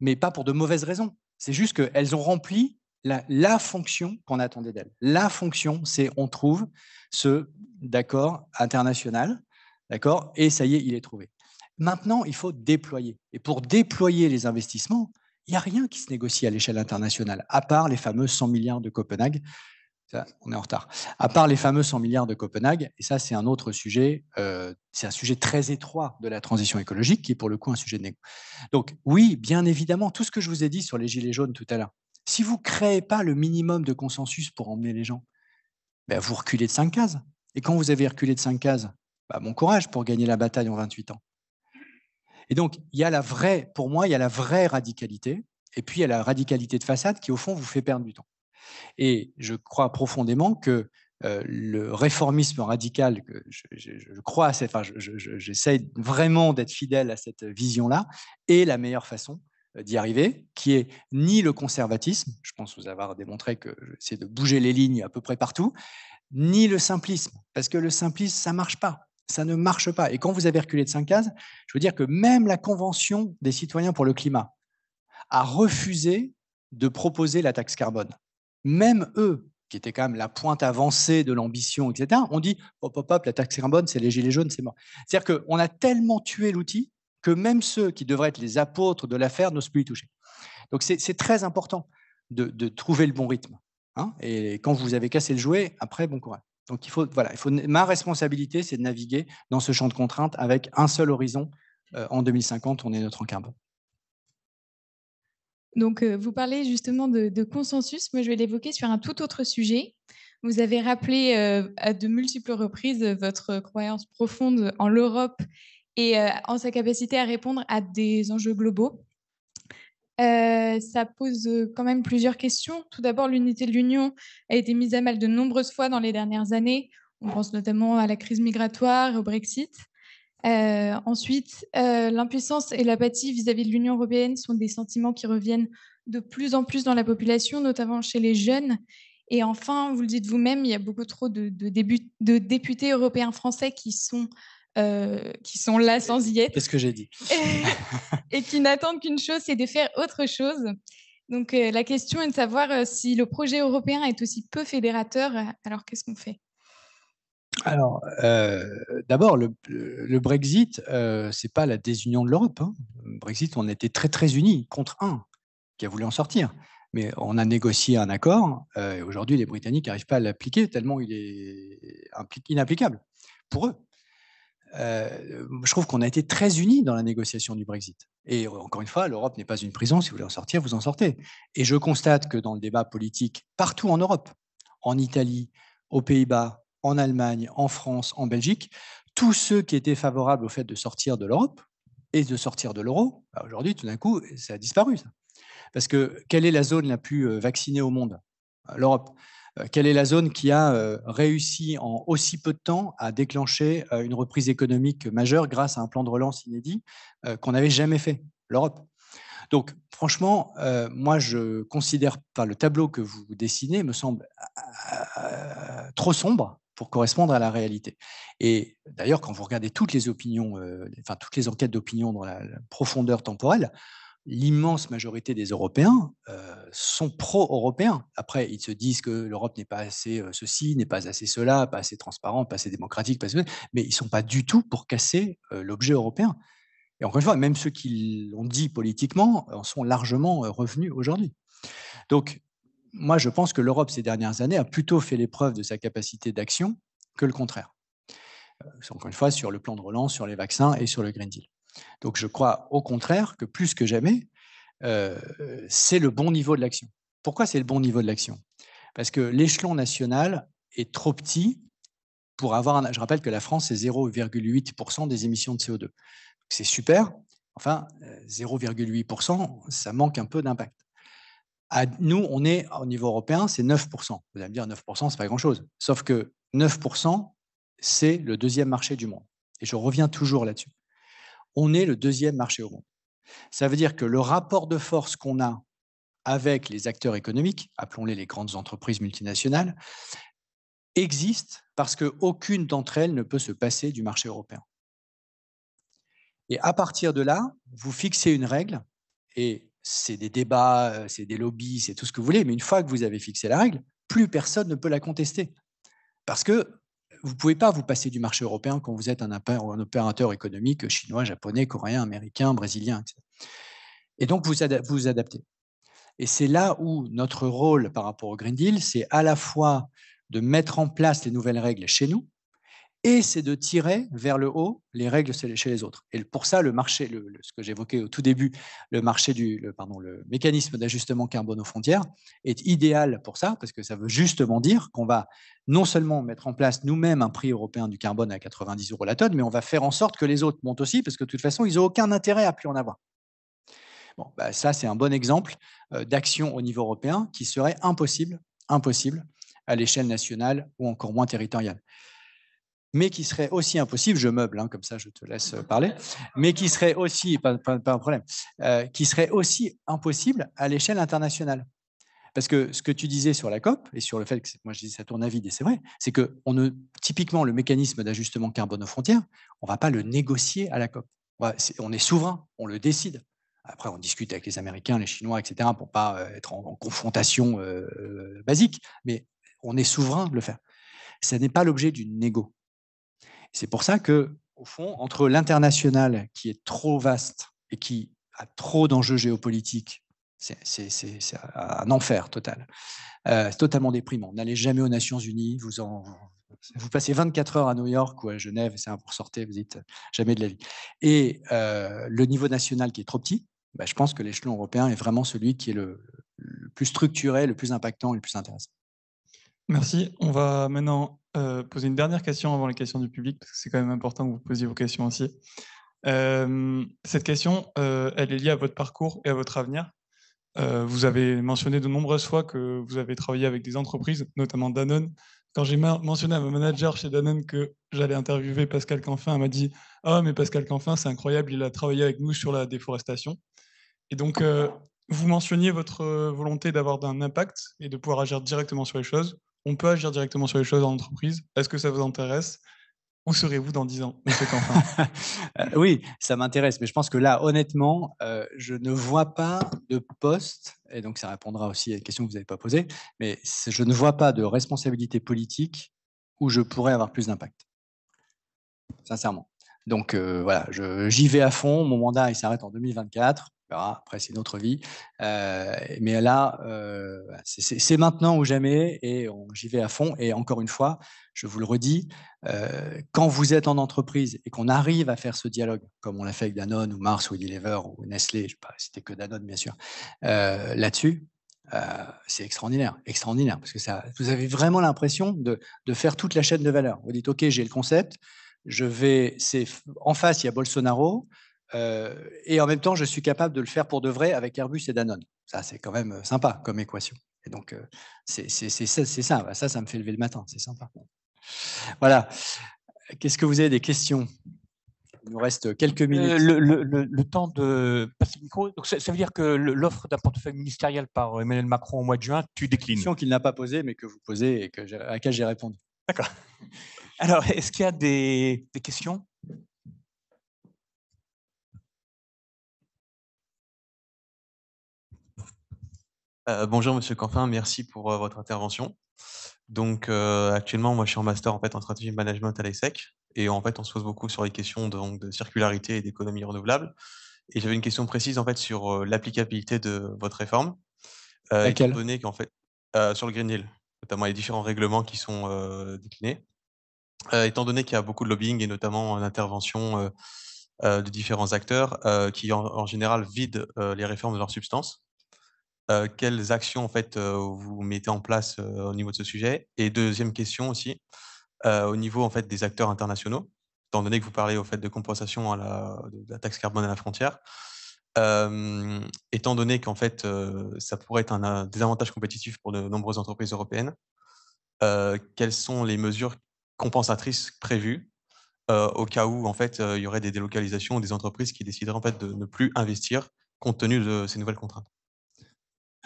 Mais pas pour de mauvaises raisons. C'est juste qu'elles ont rempli la, fonction qu'on attendait d'elles. La fonction, c'est on trouve ce d'accord international, d'accord, et ça y est, il est trouvé. Maintenant, il faut déployer. Et pour déployer les investissements, il n'y a rien qui se négocie à l'échelle internationale, à part les fameux 100 milliards de Copenhague. on est en retard. À part les fameux 100 milliards de Copenhague, et ça, c'est un autre sujet, euh, c'est un sujet très étroit de la transition écologique, qui est pour le coup un sujet de négo. Donc, oui, bien évidemment, tout ce que je vous ai dit sur les gilets jaunes tout à l'heure, si vous ne créez pas le minimum de consensus pour emmener les gens, ben, vous reculez de 5 cases. Et quand vous avez reculé de 5 cases, ben bon courage pour gagner la bataille en 28 ans. Et donc, il y a la vraie, pour moi, il y a la vraie radicalité, et puis il y a la radicalité de façade qui, au fond, vous fait perdre du temps. Et je crois profondément que euh, le réformisme radical, que je, crois, enfin, j'essaie vraiment d'être fidèle à cette vision-là, est la meilleure façon euh, d'y arriver, qui est ni le conservatisme, je pense vous avoir démontré que c'est de bouger les lignes à peu près partout, ni le simplisme, parce que le simplisme, ça marche pas ça ne marche pas. Et quand vous avez reculé de 5 cases, je veux dire que même la Convention des citoyens pour le climat a refusé de proposer la taxe carbone. Même eux, qui étaient quand même la pointe avancée de l'ambition, etc., ont dit hop, hop, hop, la taxe carbone, c'est les gilets jaunes, c'est mort. C'est-à-dire qu'on a tellement tué l'outil que même ceux qui devraient être les apôtres de l'affaire n'osent plus y toucher. Donc c'est très important de, trouver le bon rythme. Hein. et quand vous avez cassé le jouet, après, bon courage. Donc il faut, voilà, il faut, ma responsabilité, c'est de naviguer dans ce champ de contraintes avec un seul horizon. Euh, en 2050, on est neutre en carbone. Donc euh, vous parlez justement de, consensus. Moi, je vais l'évoquer sur un tout autre sujet. Vous avez rappelé euh, à de multiples reprises votre croyance profonde en l'Europe et en sa capacité à répondre à des enjeux globaux. Euh, ça pose euh, quand même plusieurs questions. Tout d'abord, l'unité de l'Union a été mise à mal de nombreuses fois dans les dernières années. On pense notamment à la crise migratoire et au Brexit. Euh, ensuite, l'impuissance et l'apathie vis-à-vis de l'Union européenne sont des sentiments qui reviennent de plus en plus dans la population, notamment chez les jeunes. Et enfin, vous le dites vous-même, il y a beaucoup trop de, de députés européens français qui sont euh, qui sont là sans y être. Qu'est-ce que j'ai dit et, qui n'attendent qu'une chose, c'est de faire autre chose. Donc euh, la question est de savoir euh, si le projet européen est aussi peu fédérateur, alors qu'est-ce qu'on fait alors, d'abord, le, Brexit, ce c'est pas la désunion de l'Europe. Hein. Brexit, on était très très unis contre un qui a voulu en sortir. Mais on a négocié un accord. et aujourd'hui, les Britanniques n'arrivent pas à l'appliquer tellement il est inapplicable pour eux. Euh, je trouve qu'on a été très unis dans la négociation du Brexit. Et euh, encore une fois, l'Europe n'est pas une prison. Si vous voulez en sortir, vous en sortez. Et je constate que dans le débat politique, partout en Europe, en Italie, aux Pays-Bas, en Allemagne, en France, en Belgique, tous ceux qui étaient favorables au fait de sortir de l'Europe et de sortir de l'euro, bah, aujourd'hui, tout d'un coup, ça a disparu. Parce que quelle est la zone la plus euh, vaccinée au monde L'Europe. Euh, quelle est la zone qui a euh, réussi en aussi peu de temps à déclencher euh, une reprise économique majeure grâce à un plan de relance inédit qu'on n'avait jamais fait, l'Europe. Donc, franchement, moi, je considère le tableau que vous dessinez me semble trop sombre pour correspondre à la réalité. Et d'ailleurs, quand vous regardez toutes les opinions, toutes les enquêtes d'opinion dans la profondeur temporelle, l'immense majorité des Européens euh, sont pro-européens. Après, ils se disent que l'Europe n'est pas assez euh, ceci, n'est pas assez cela, pas assez transparent, pas assez démocratique, mais ils ne sont pas du tout pour casser euh, l'objet européen. Et encore une fois, même ceux qui l'ont dit politiquement en sont largement revenus aujourd'hui. Donc, moi, je pense que l'Europe, ces dernières années, a plutôt fait l'épreuve de sa capacité d'action que le contraire. encore une fois, sur le plan de relance, sur les vaccins et sur le Green Deal. Donc je crois au contraire que plus que jamais, euh, c'est le bon niveau de l'action. Pourquoi c'est le bon niveau de l'action Parce que l'échelon national est trop petit pour avoir... Je rappelle que la France, c'est 0,8% des émissions de CO2. C'est super. Enfin, 0,8%, euh, ça manque un peu d'impact. À nous, on est au niveau européen, c'est 9%. Vous allez me dire 9%, c'est pas grand-chose. Sauf que 9%, c'est le deuxième marché du monde. Et je reviens toujours là-dessus on est le deuxième marché au Ça veut dire que le rapport de force qu'on a avec les acteurs économiques, appelons-les les grandes entreprises multinationales, existe parce qu'aucune d'entre elles ne peut se passer du marché européen. Et à partir de là, vous fixez une règle, et c'est des débats, c'est des lobbies, c'est tout ce que vous voulez, mais une fois que vous avez fixé la règle, plus personne ne peut la contester. Parce que vous ne pouvez pas vous passer du marché européen quand vous êtes un opérateur économique chinois, japonais, coréen, américain, brésilien, etc. Et donc, vous vous adaptez. Et c'est là où notre rôle par rapport au Green Deal, c'est à la fois de mettre en place les nouvelles règles chez nous, et c'est de tirer vers le haut les règles chez les autres. Et pour ça, le marché, ce que j'évoquais au tout début, le marché mécanisme d'ajustement carbone aux frontières est idéal pour ça, parce que ça veut justement dire qu'on va non seulement mettre en place nous-mêmes un prix européen du carbone à 90 euros la tonne, mais on va faire en sorte que les autres montent aussi, parce que de toute façon, ils n'ont aucun intérêt à plus en avoir. Bon, bah, ça, c'est un bon exemple euh, d'action au niveau européen qui serait impossible, impossible à l'échelle nationale ou encore moins territoriale mais qui serait aussi impossible, je meuble, hein, comme ça je te laisse euh, parler, mais qui serait aussi, pas, un problème, euh, qui serait aussi impossible à l'échelle internationale. Parce que ce que tu disais sur la COP, et sur le fait que moi je dis ça tourne à vide, et c'est vrai, c'est que typiquement le mécanisme d'ajustement carbone aux frontières, on ne va pas le négocier à la COP. On, est, souverain, on le décide. Après, on discute avec les Américains, les Chinois, etc., pour ne pas euh, être en, confrontation basique, mais on est souverain de le faire. Ce n'est pas l'objet d'une négo. C'est pour ça que, au fond, entre l'international qui est trop vaste et qui a trop d'enjeux géopolitiques, c'est un enfer total. Euh, c'est totalement déprimant. N'allez jamais aux Nations Unies, vous en, vous passez 24 heures à New York ou à Genève, c'est un vous sortez, vous dites jamais de la vie. Et euh, le niveau national qui est trop petit, bah, je pense que l'échelon européen est vraiment celui qui est le, le, plus structuré, le plus impactant et le plus intéressant. Merci. On va maintenant euh, poser une dernière question avant les questions du public, parce que c'est quand même important que vous posiez vos questions aussi. Euh, cette question, euh, elle est liée à votre parcours et à votre avenir. vous avez mentionné de nombreuses fois que vous avez travaillé avec des entreprises, notamment Danone. Quand j'ai mentionné à mon manager chez Danone que j'allais interviewer Pascal Canfin, elle m'a dit Ah, mais Pascal Canfin, c'est incroyable, il a travaillé avec nous sur la déforestation. Et donc, vous mentionniez votre volonté d'avoir un impact et de pouvoir agir directement sur les choses on peut agir directement sur les choses en entreprise. Est-ce que ça vous intéresse où serez-vous dans 10 ans euh, Oui, ça m'intéresse, mais je pense que là, honnêtement, euh, je ne vois pas de poste, et donc ça répondra aussi à une question que vous n'avez pas posée, mais je ne vois pas de responsabilité politique où je pourrais avoir plus d'impact, sincèrement. Donc euh, voilà, j'y vais à fond, mon mandat il s'arrête en 2024, après c'est notre vie. Euh, mais là, euh, c'est maintenant ou jamais et j'y vais à fond. Et encore une fois, je vous le redis, euh, quand vous êtes en entreprise et qu'on arrive à faire ce dialogue, comme on l'a fait avec Danone ou Mars ou Unilever ou Nestlé, c'était que Danone bien sûr, là-dessus, c'est extraordinaire, extraordinaire, parce que ça, vous avez vraiment l'impression de, de, faire toute la chaîne de valeur. Vous dites, OK, j'ai le concept, je vais, c'est en face, il y a Bolsonaro, euh, et en même temps, je suis capable de le faire pour de vrai avec Airbus et Danone. Ça, c'est quand même euh, sympa comme équation. Et donc, euh, c'est ça, ça, ça, me fait lever le matin, c'est sympa. Voilà. Qu'est-ce que vous avez des questions Il nous reste quelques minutes. le, temps de passer le micro. Donc, ça, veut dire que l'offre d'un portefeuille ministériel par Emmanuel Macron au mois de juin, tu déclines Question qu'il n'a pas posée, mais que vous posez et à laquelle j'ai répondu. D'accord. Alors, est-ce qu'il y a des questions Euh, bonjour Monsieur Canfin, merci pour euh, votre intervention. Donc euh, actuellement, moi je suis en master en fait en stratégie de management à l'ESSEC et en fait on se pose beaucoup sur les questions de, circularité et d'économie renouvelable. Et j'avais une question précise en fait sur l'applicabilité de votre réforme. étant donné qu'en fait sur le Green Deal, notamment les différents règlements qui sont déclinés. étant donné qu'il y a beaucoup de lobbying et notamment l'intervention de différents acteurs qui en général vident les réformes de leur substance euh, quelles actions en fait euh, vous mettez en place euh, au niveau de ce sujet Et deuxième question aussi, au niveau en fait des acteurs internationaux, étant donné que vous parlez au fait de compensation à la, taxe carbone à la frontière, étant donné qu'en fait ça pourrait être un, désavantage compétitif pour de nombreuses entreprises européennes, quelles sont les mesures compensatrices prévues au cas où en fait il y aurait des délocalisations ou des entreprises qui décideraient en fait de ne plus investir compte tenu de ces nouvelles contraintes.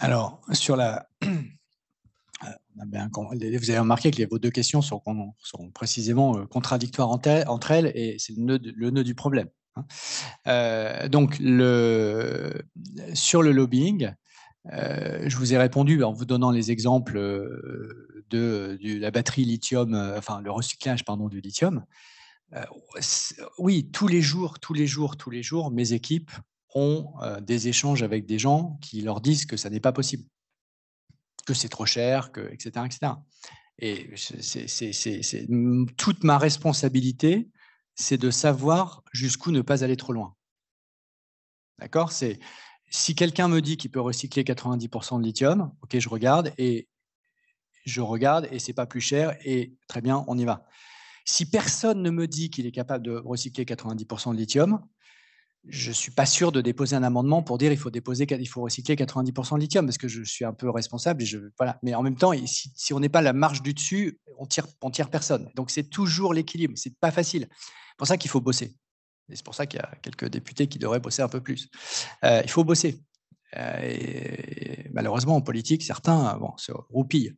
Alors, sur la. Euh, vous avez remarqué que vos deux questions sont, précisément euh, contradictoires entre elles et c'est le, nœud, du problème. Hein. Euh, donc, sur le lobbying, je vous ai répondu en vous donnant les exemples de, la batterie lithium, enfin le recyclage pardon, du lithium. oui, tous les jours, tous les jours, tous les jours, mes équipes ont euh, des échanges avec des gens qui leur disent que ça n'est pas possible, que c'est trop cher, que, etc. etc. Et c'est mm, toute ma responsabilité, c'est de savoir jusqu'où ne pas aller trop loin. D'accord C'est si quelqu'un me dit qu'il peut recycler 90% de lithium, ok, je regarde et je regarde et c'est pas plus cher et très bien, on y va. Si personne ne me dit qu'il est capable de recycler 90% de lithium, je ne suis pas sûr de déposer un amendement pour dire qu'il faut déposer, il faut recycler 90% de lithium parce que je suis un peu responsable. Et je, Mais en même temps, si, on n'est pas la marge du dessus, on tire, on tire personne. Donc c'est toujours l'équilibre. C'est pas facile. C'est pour ça qu'il faut bosser. Et c'est pour ça qu'il y a quelques députés qui devraient bosser un peu plus. Euh, il faut bosser. Euh, et malheureusement, en politique, certains bon, se roupillent,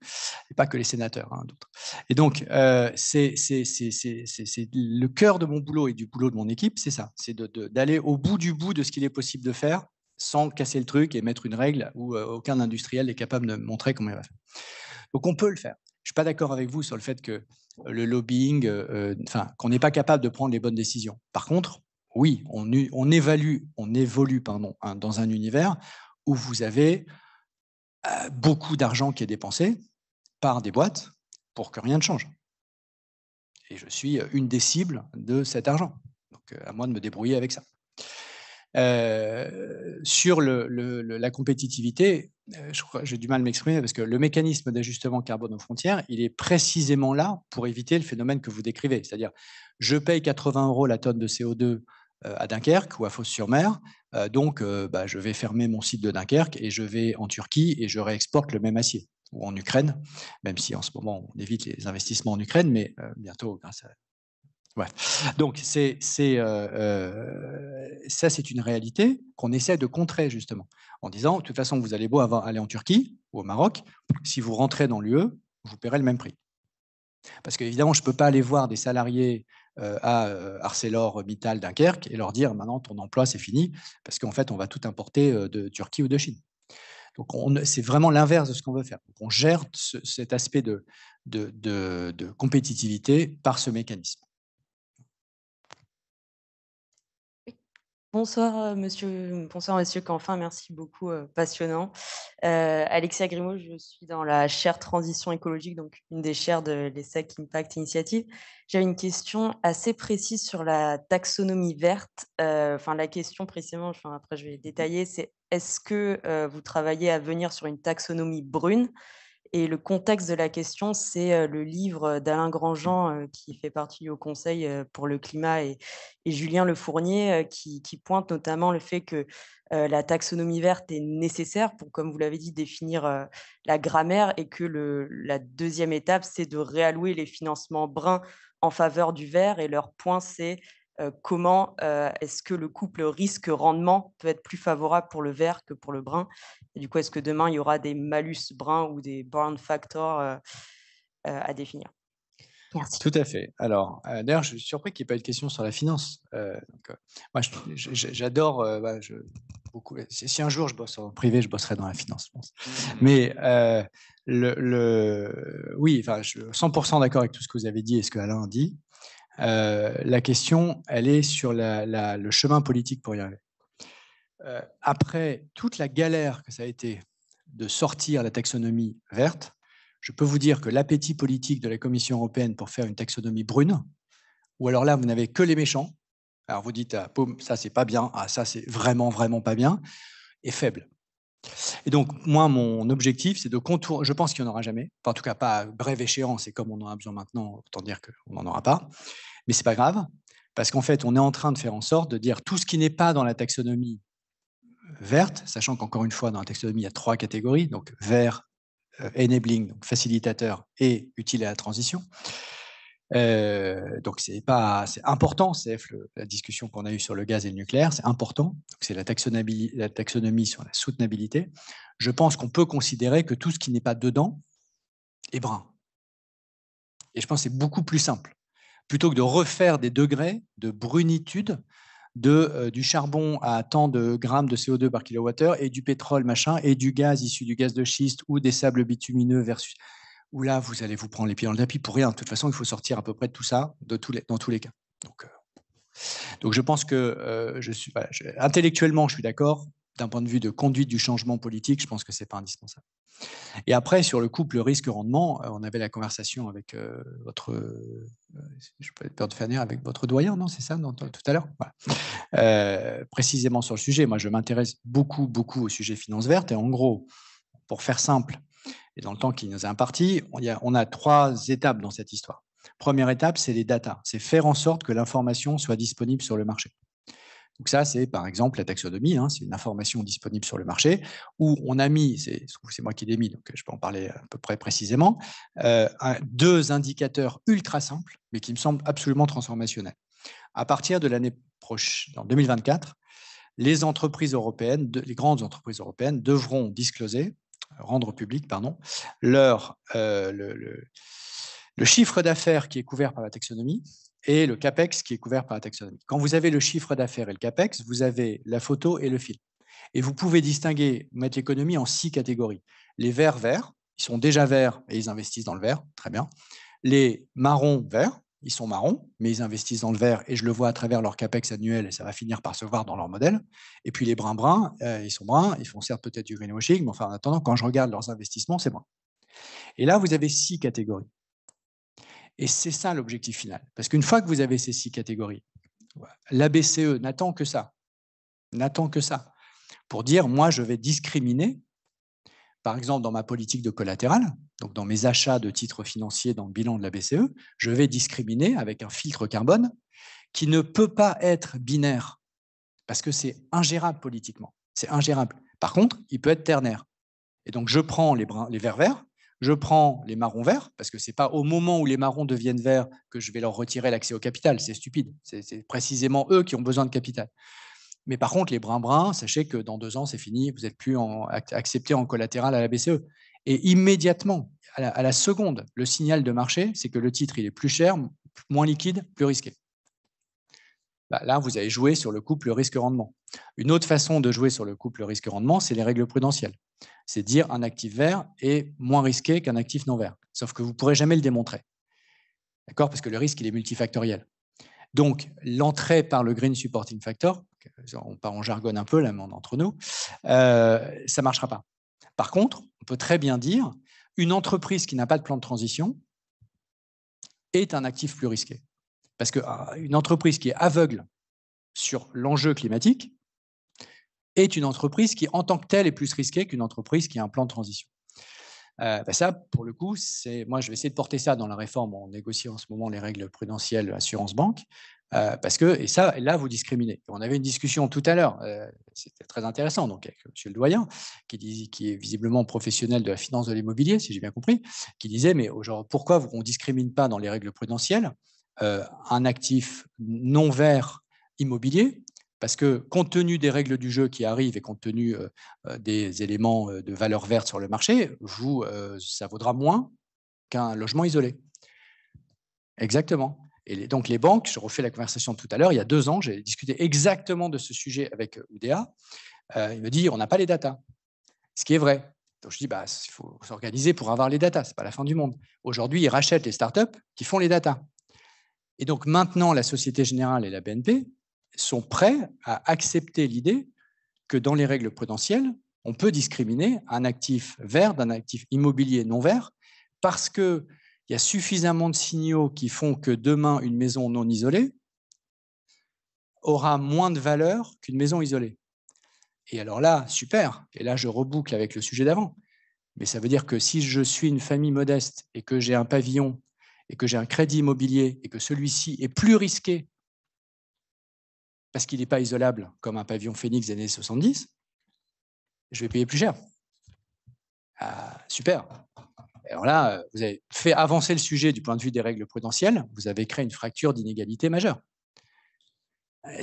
et pas que les sénateurs, hein, d'autres. Et donc, euh, c'est le cœur de mon boulot et du boulot de mon équipe, c'est ça, c'est d'aller au bout du bout de ce qu'il est possible de faire sans casser le truc et mettre une règle où euh, aucun industriel n'est capable de montrer comment il va faire. Donc, on peut le faire. Je ne suis pas d'accord avec vous sur le fait que le lobbying, enfin, qu'on n'est pas capable de prendre les bonnes décisions. Par contre, oui, on, évalue, on évolue dans un univers où vous avez euh, beaucoup d'argent qui est dépensé par des boîtes pour que rien ne change. Et je suis euh, une des cibles de cet argent. Donc euh, à moi de me débrouiller avec ça. sur la compétitivité, j'ai du mal à m'exprimer parce que le mécanisme d'ajustement carbone aux frontières, il est précisément là pour éviter le phénomène que vous décrivez. C'est-à-dire, je paye 80 euros la tonne de CO2 euh, à Dunkerque ou à Fos-sur-Mer. Euh, donc, euh, bah, je vais fermer mon site de Dunkerque et je vais en Turquie et je réexporte le même acier ou en Ukraine, même si en ce moment on évite les investissements en Ukraine, mais bientôt grâce à Ouais. Donc c'est ça, c'est une réalité qu'on essaie de contrer justement en disant de toute façon vous allez beau aller en Turquie ou au Maroc, si vous rentrez dans l'UE, vous paierez le même prix. Parce qu'évidemment, je ne peux pas aller voir des salariés euh, à euh, ArcelorMittal Dunkerque et leur dire maintenant ton emploi c'est fini parce qu'en fait on va tout importer euh, de Turquie ou de Chine. Donc c'est vraiment l'inverse de ce qu'on veut faire. on gère cet aspect de compétitivité par ce mécanisme. Bonsoir euh, monsieur, bonsoir monsieur Canfin, merci beaucoup, euh, passionnant. Euh, Alexia Grimaud, je suis dans la chaire transition écologique, donc une des chaires de l'ESSEC Impact Initiative. J'avais une question assez précise sur la taxonomie verte. enfin, la question précisément, après je vais détailler, c'est est-ce que vous travaillez à venir sur une taxonomie brune et le contexte de la question, c'est euh, le livre euh, d'Alain Grandjean, euh, qui fait partie au Conseil pour le climat, et, Julien Lefournier, qui, qui pointe notamment le fait que la taxonomie verte est nécessaire pour, comme vous l'avez dit, définir la grammaire, et que la deuxième étape, c'est de réallouer les financements bruns en faveur du vert. Et leur point, c'est euh, comment euh, est-ce que le couple risque-rendement peut être plus favorable pour le vert que pour le brun Et du coup, est-ce que demain, il y aura des malus bruns ou des burn factors euh, à définir Merci. Tout à fait. Alors, d'ailleurs, je suis surpris qu'il n'y ait pas eu de question sur la finance. moi, j'adore beaucoup. Si, si, un jour je bosse en privé, je bosserai dans la finance, je pense. Mmh. Mais le, oui, je suis 100% d'accord avec tout ce que vous avez dit et ce que Alain a dit. Euh, la question, elle est sur le chemin politique pour y arriver. Euh, après toute la galère que ça a été de sortir la taxonomie verte, je peux vous dire que l'appétit politique de la Commission européenne pour faire une taxonomie brune, ou alors là, vous n'avez que les méchants. Alors vous dites, ah, ça c'est pas bien, ah, ça c'est vraiment, vraiment pas bien, est faible. Et donc, moi, mon objectif, c'est de contourner. Je pense qu'il n'y en aura jamais. en tout cas, pas à brève échéance. Et comme on en a besoin maintenant, autant dire qu'on n'en aura pas. Mais c'est pas grave. Parce qu'en fait, on est en train de faire en sorte de dire tout ce qui n'est pas dans la taxonomie verte, sachant qu'encore une fois, dans la taxonomie, il y a trois catégories, donc vert, euh, enabling, donc facilitateur, et utile à la transition. Euh, donc c'est pas, c'est important, CF, la discussion qu'on a eue sur le gaz et le nucléaire, c'est important. C'est la taxonomie, sur la soutenabilité. Je pense qu'on peut considérer que tout ce qui n'est pas dedans est brun. Et je pense que c'est beaucoup plus simple. Plutôt que de refaire des degrés de brunitude de, euh, du charbon à tant de grammes de CO2 par kilowattheure et du pétrole, machin, et du gaz issu du gaz de schiste ou des sables bitumineux versus où là, vous allez vous prendre les pieds dans le tapis pour rien. De toute façon, il faut sortir à peu près de tout ça, de tous les, dans tous les cas. Donc, euh, donc je pense que euh, je suis, intellectuellement, je suis d'accord. D'un point de vue de conduite du changement politique, je pense que ce n'est pas indispensable. Et après, sur le couple risque-rendement, euh, on avait la conversation avec votre. je peux peur de faire avec votre doyen, non C'est ça, tout à l'heure Précisément sur le sujet. Moi, je m'intéresse beaucoup, beaucoup au sujet finance verte. Et en gros, pour faire simple, et dans le temps qu'il nous est imparti, on, a, trois étapes dans cette histoire. Première étape, c'est les data. C'est faire en sorte que l'information soit disponible sur le marché. Donc ça, c'est par exemple la taxonomie, hein. c'est une information disponible sur le marché où on a mis, c'est moi qui l'ai mis, donc je peux en parler à peu près précisément, euh, deux indicateurs ultra simples, mais qui me semblent absolument transformationnels. À partir de l'année prochaine, en 2024, les entreprises européennes, les grandes entreprises européennes devront discloser rendre public pardon, leur, euh, le, le, chiffre d'affaires qui est couvert par la taxonomie et le CAPEX qui est couvert par la taxonomie. Quand vous avez le chiffre d'affaires et le CAPEX, vous avez la photo et le fil. Et vous pouvez distinguer mettre l'économie en six catégories. Les verts verts, ils sont déjà verts et ils investissent dans le vert, très bien. Les marrons verts, ils sont marrons, mais ils investissent dans le vert et je le vois à travers leur capex annuel et ça va finir par se voir dans leur modèle. Et puis les bruns bruns, euh, ils sont bruns, ils font certes peut-être du greenwashing, mais enfin en attendant, quand je regarde leurs investissements, c'est brun. Et là, vous avez six catégories. Et c'est ça l'objectif final. Parce qu'une fois que vous avez ces six catégories, la BCE n'attend que ça, n'attend que ça, pour dire moi je vais discriminer, par exemple dans ma politique de collatéral, donc dans mes achats de titres financiers dans le bilan de la BCE, je vais discriminer avec un filtre carbone qui ne peut pas être binaire parce que c'est ingérable politiquement. C'est ingérable. Par contre, il peut être ternaire. Et donc, je prends les, bruns, les verts verts, je prends les marrons verts, parce que ce n'est pas au moment où les marrons deviennent verts que je vais leur retirer l'accès au capital. C'est stupide. C'est précisément eux qui ont besoin de capital. Mais par contre, les bruns bruns, sachez que dans deux ans, c'est fini. Vous n'êtes plus en, accepté en collatéral à la BCE. Et immédiatement, à la, seconde, le signal de marché, c'est que le titre, il est plus cher, moins liquide, plus risqué. Bah, là, vous avez joué sur le couple risque-rendement. Une autre façon de jouer sur le couple risque-rendement, c'est les règles prudentielles. C'est dire un actif vert est moins risqué qu'un actif non vert. Sauf que vous ne pourrez jamais le démontrer. D'accord Parce que le risque, il est multifactoriel. Donc, l'entrée par le green supporting factor, on part en jargonne un peu là, main entre nous, euh, ça ne marchera pas. Par contre, on peut très bien dire une entreprise qui n'a pas de plan de transition est un actif plus risqué. Parce qu'une ah, entreprise qui est aveugle sur l'enjeu climatique est une entreprise qui, en tant que telle, est plus risquée qu'une entreprise qui a un plan de transition. Euh, ben ça, pour le coup, c'est moi, je vais essayer de porter ça dans la réforme. On négocie en ce moment les règles prudentielles assurance-banque. Euh, parce que, et ça, là, vous discriminez. On avait une discussion tout à l'heure, euh, c'était très intéressant, donc avec M. le doyen, qui, qui est visiblement professionnel de la finance de l'immobilier, si j'ai bien compris, qui disait, mais genre, pourquoi on ne discrimine pas dans les règles prudentielles euh, un actif non vert immobilier parce que compte tenu des règles du jeu qui arrivent et compte tenu des éléments de valeur verte sur le marché, vous, ça vaudra moins qu'un logement isolé. Exactement. Et donc les banques, je refais la conversation tout à l'heure, il y a deux ans, j'ai discuté exactement de ce sujet avec euh, Oudéa. Euh, il me dit, on n'a pas les datas, ce qui est vrai. Donc je dis, bah, il faut s'organiser pour avoir les datas, ce n'est pas la fin du monde. Aujourd'hui, ils rachètent les startups qui font les datas. Et donc maintenant, la Société Générale et la BNP sont prêts à accepter l'idée que dans les règles prudentielles, on peut discriminer un actif vert d'un actif immobilier non vert parce que il y a suffisamment de signaux qui font que demain, une maison non isolée aura moins de valeur qu'une maison isolée. Et alors là, super, et là je reboucle avec le sujet d'avant, mais ça veut dire que si je suis une famille modeste et que j'ai un pavillon et que j'ai un crédit immobilier et que celui-ci est plus risqué parce qu'il n'est pas isolable comme un pavillon Phoenix des années 70, je vais payer plus cher. Ah, super alors là, euh, vous avez fait avancer le sujet du point de vue des règles prudentielles, vous avez créé une fracture d'inégalité majeure.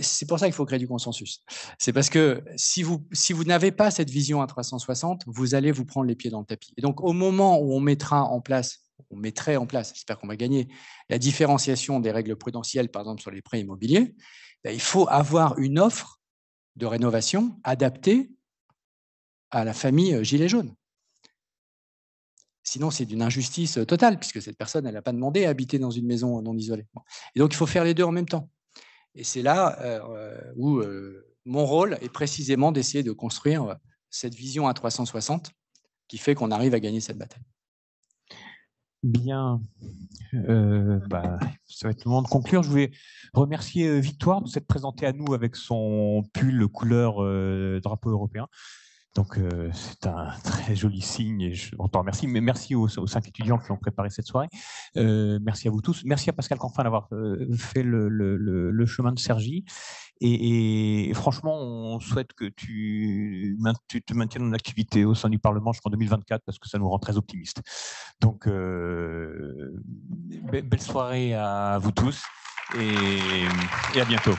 C'est pour ça qu'il faut créer du consensus. C'est parce que si vous, si vous n'avez pas cette vision à 360, vous allez vous prendre les pieds dans le tapis. Et donc, au moment où on mettra en place, on mettrait en place, j'espère qu'on va gagner, la différenciation des règles prudentielles, par exemple sur les prêts immobiliers, ben, il faut avoir une offre de rénovation adaptée à la famille euh, gilet jaune. Sinon, c'est d'une injustice euh, totale, puisque cette personne, elle n'a pas demandé à habiter dans une maison euh, non isolée. Et donc, il faut faire les deux en même temps. Et c'est là euh, où mon rôle est précisément d'essayer de construire cette vision à 360 qui fait qu'on arrive à gagner cette bataille. Bien, bah, ça va être le moment de conclure. Je voulais remercier Victoire de s'être présentée à nous avec son pull couleur drapeau européen. Donc euh, c'est un très joli signe et je, on t'en remercie. Mais merci aux, cinq étudiants qui ont préparé cette soirée. Euh, merci à vous tous. Merci à Pascal Canfin d'avoir euh, fait le, chemin de Sergi. Et, franchement, on souhaite que tu, te maintiennes en activité au sein du Parlement jusqu'en 2024 parce que ça nous rend très optimistes. Donc belle soirée à vous tous et, et à bientôt.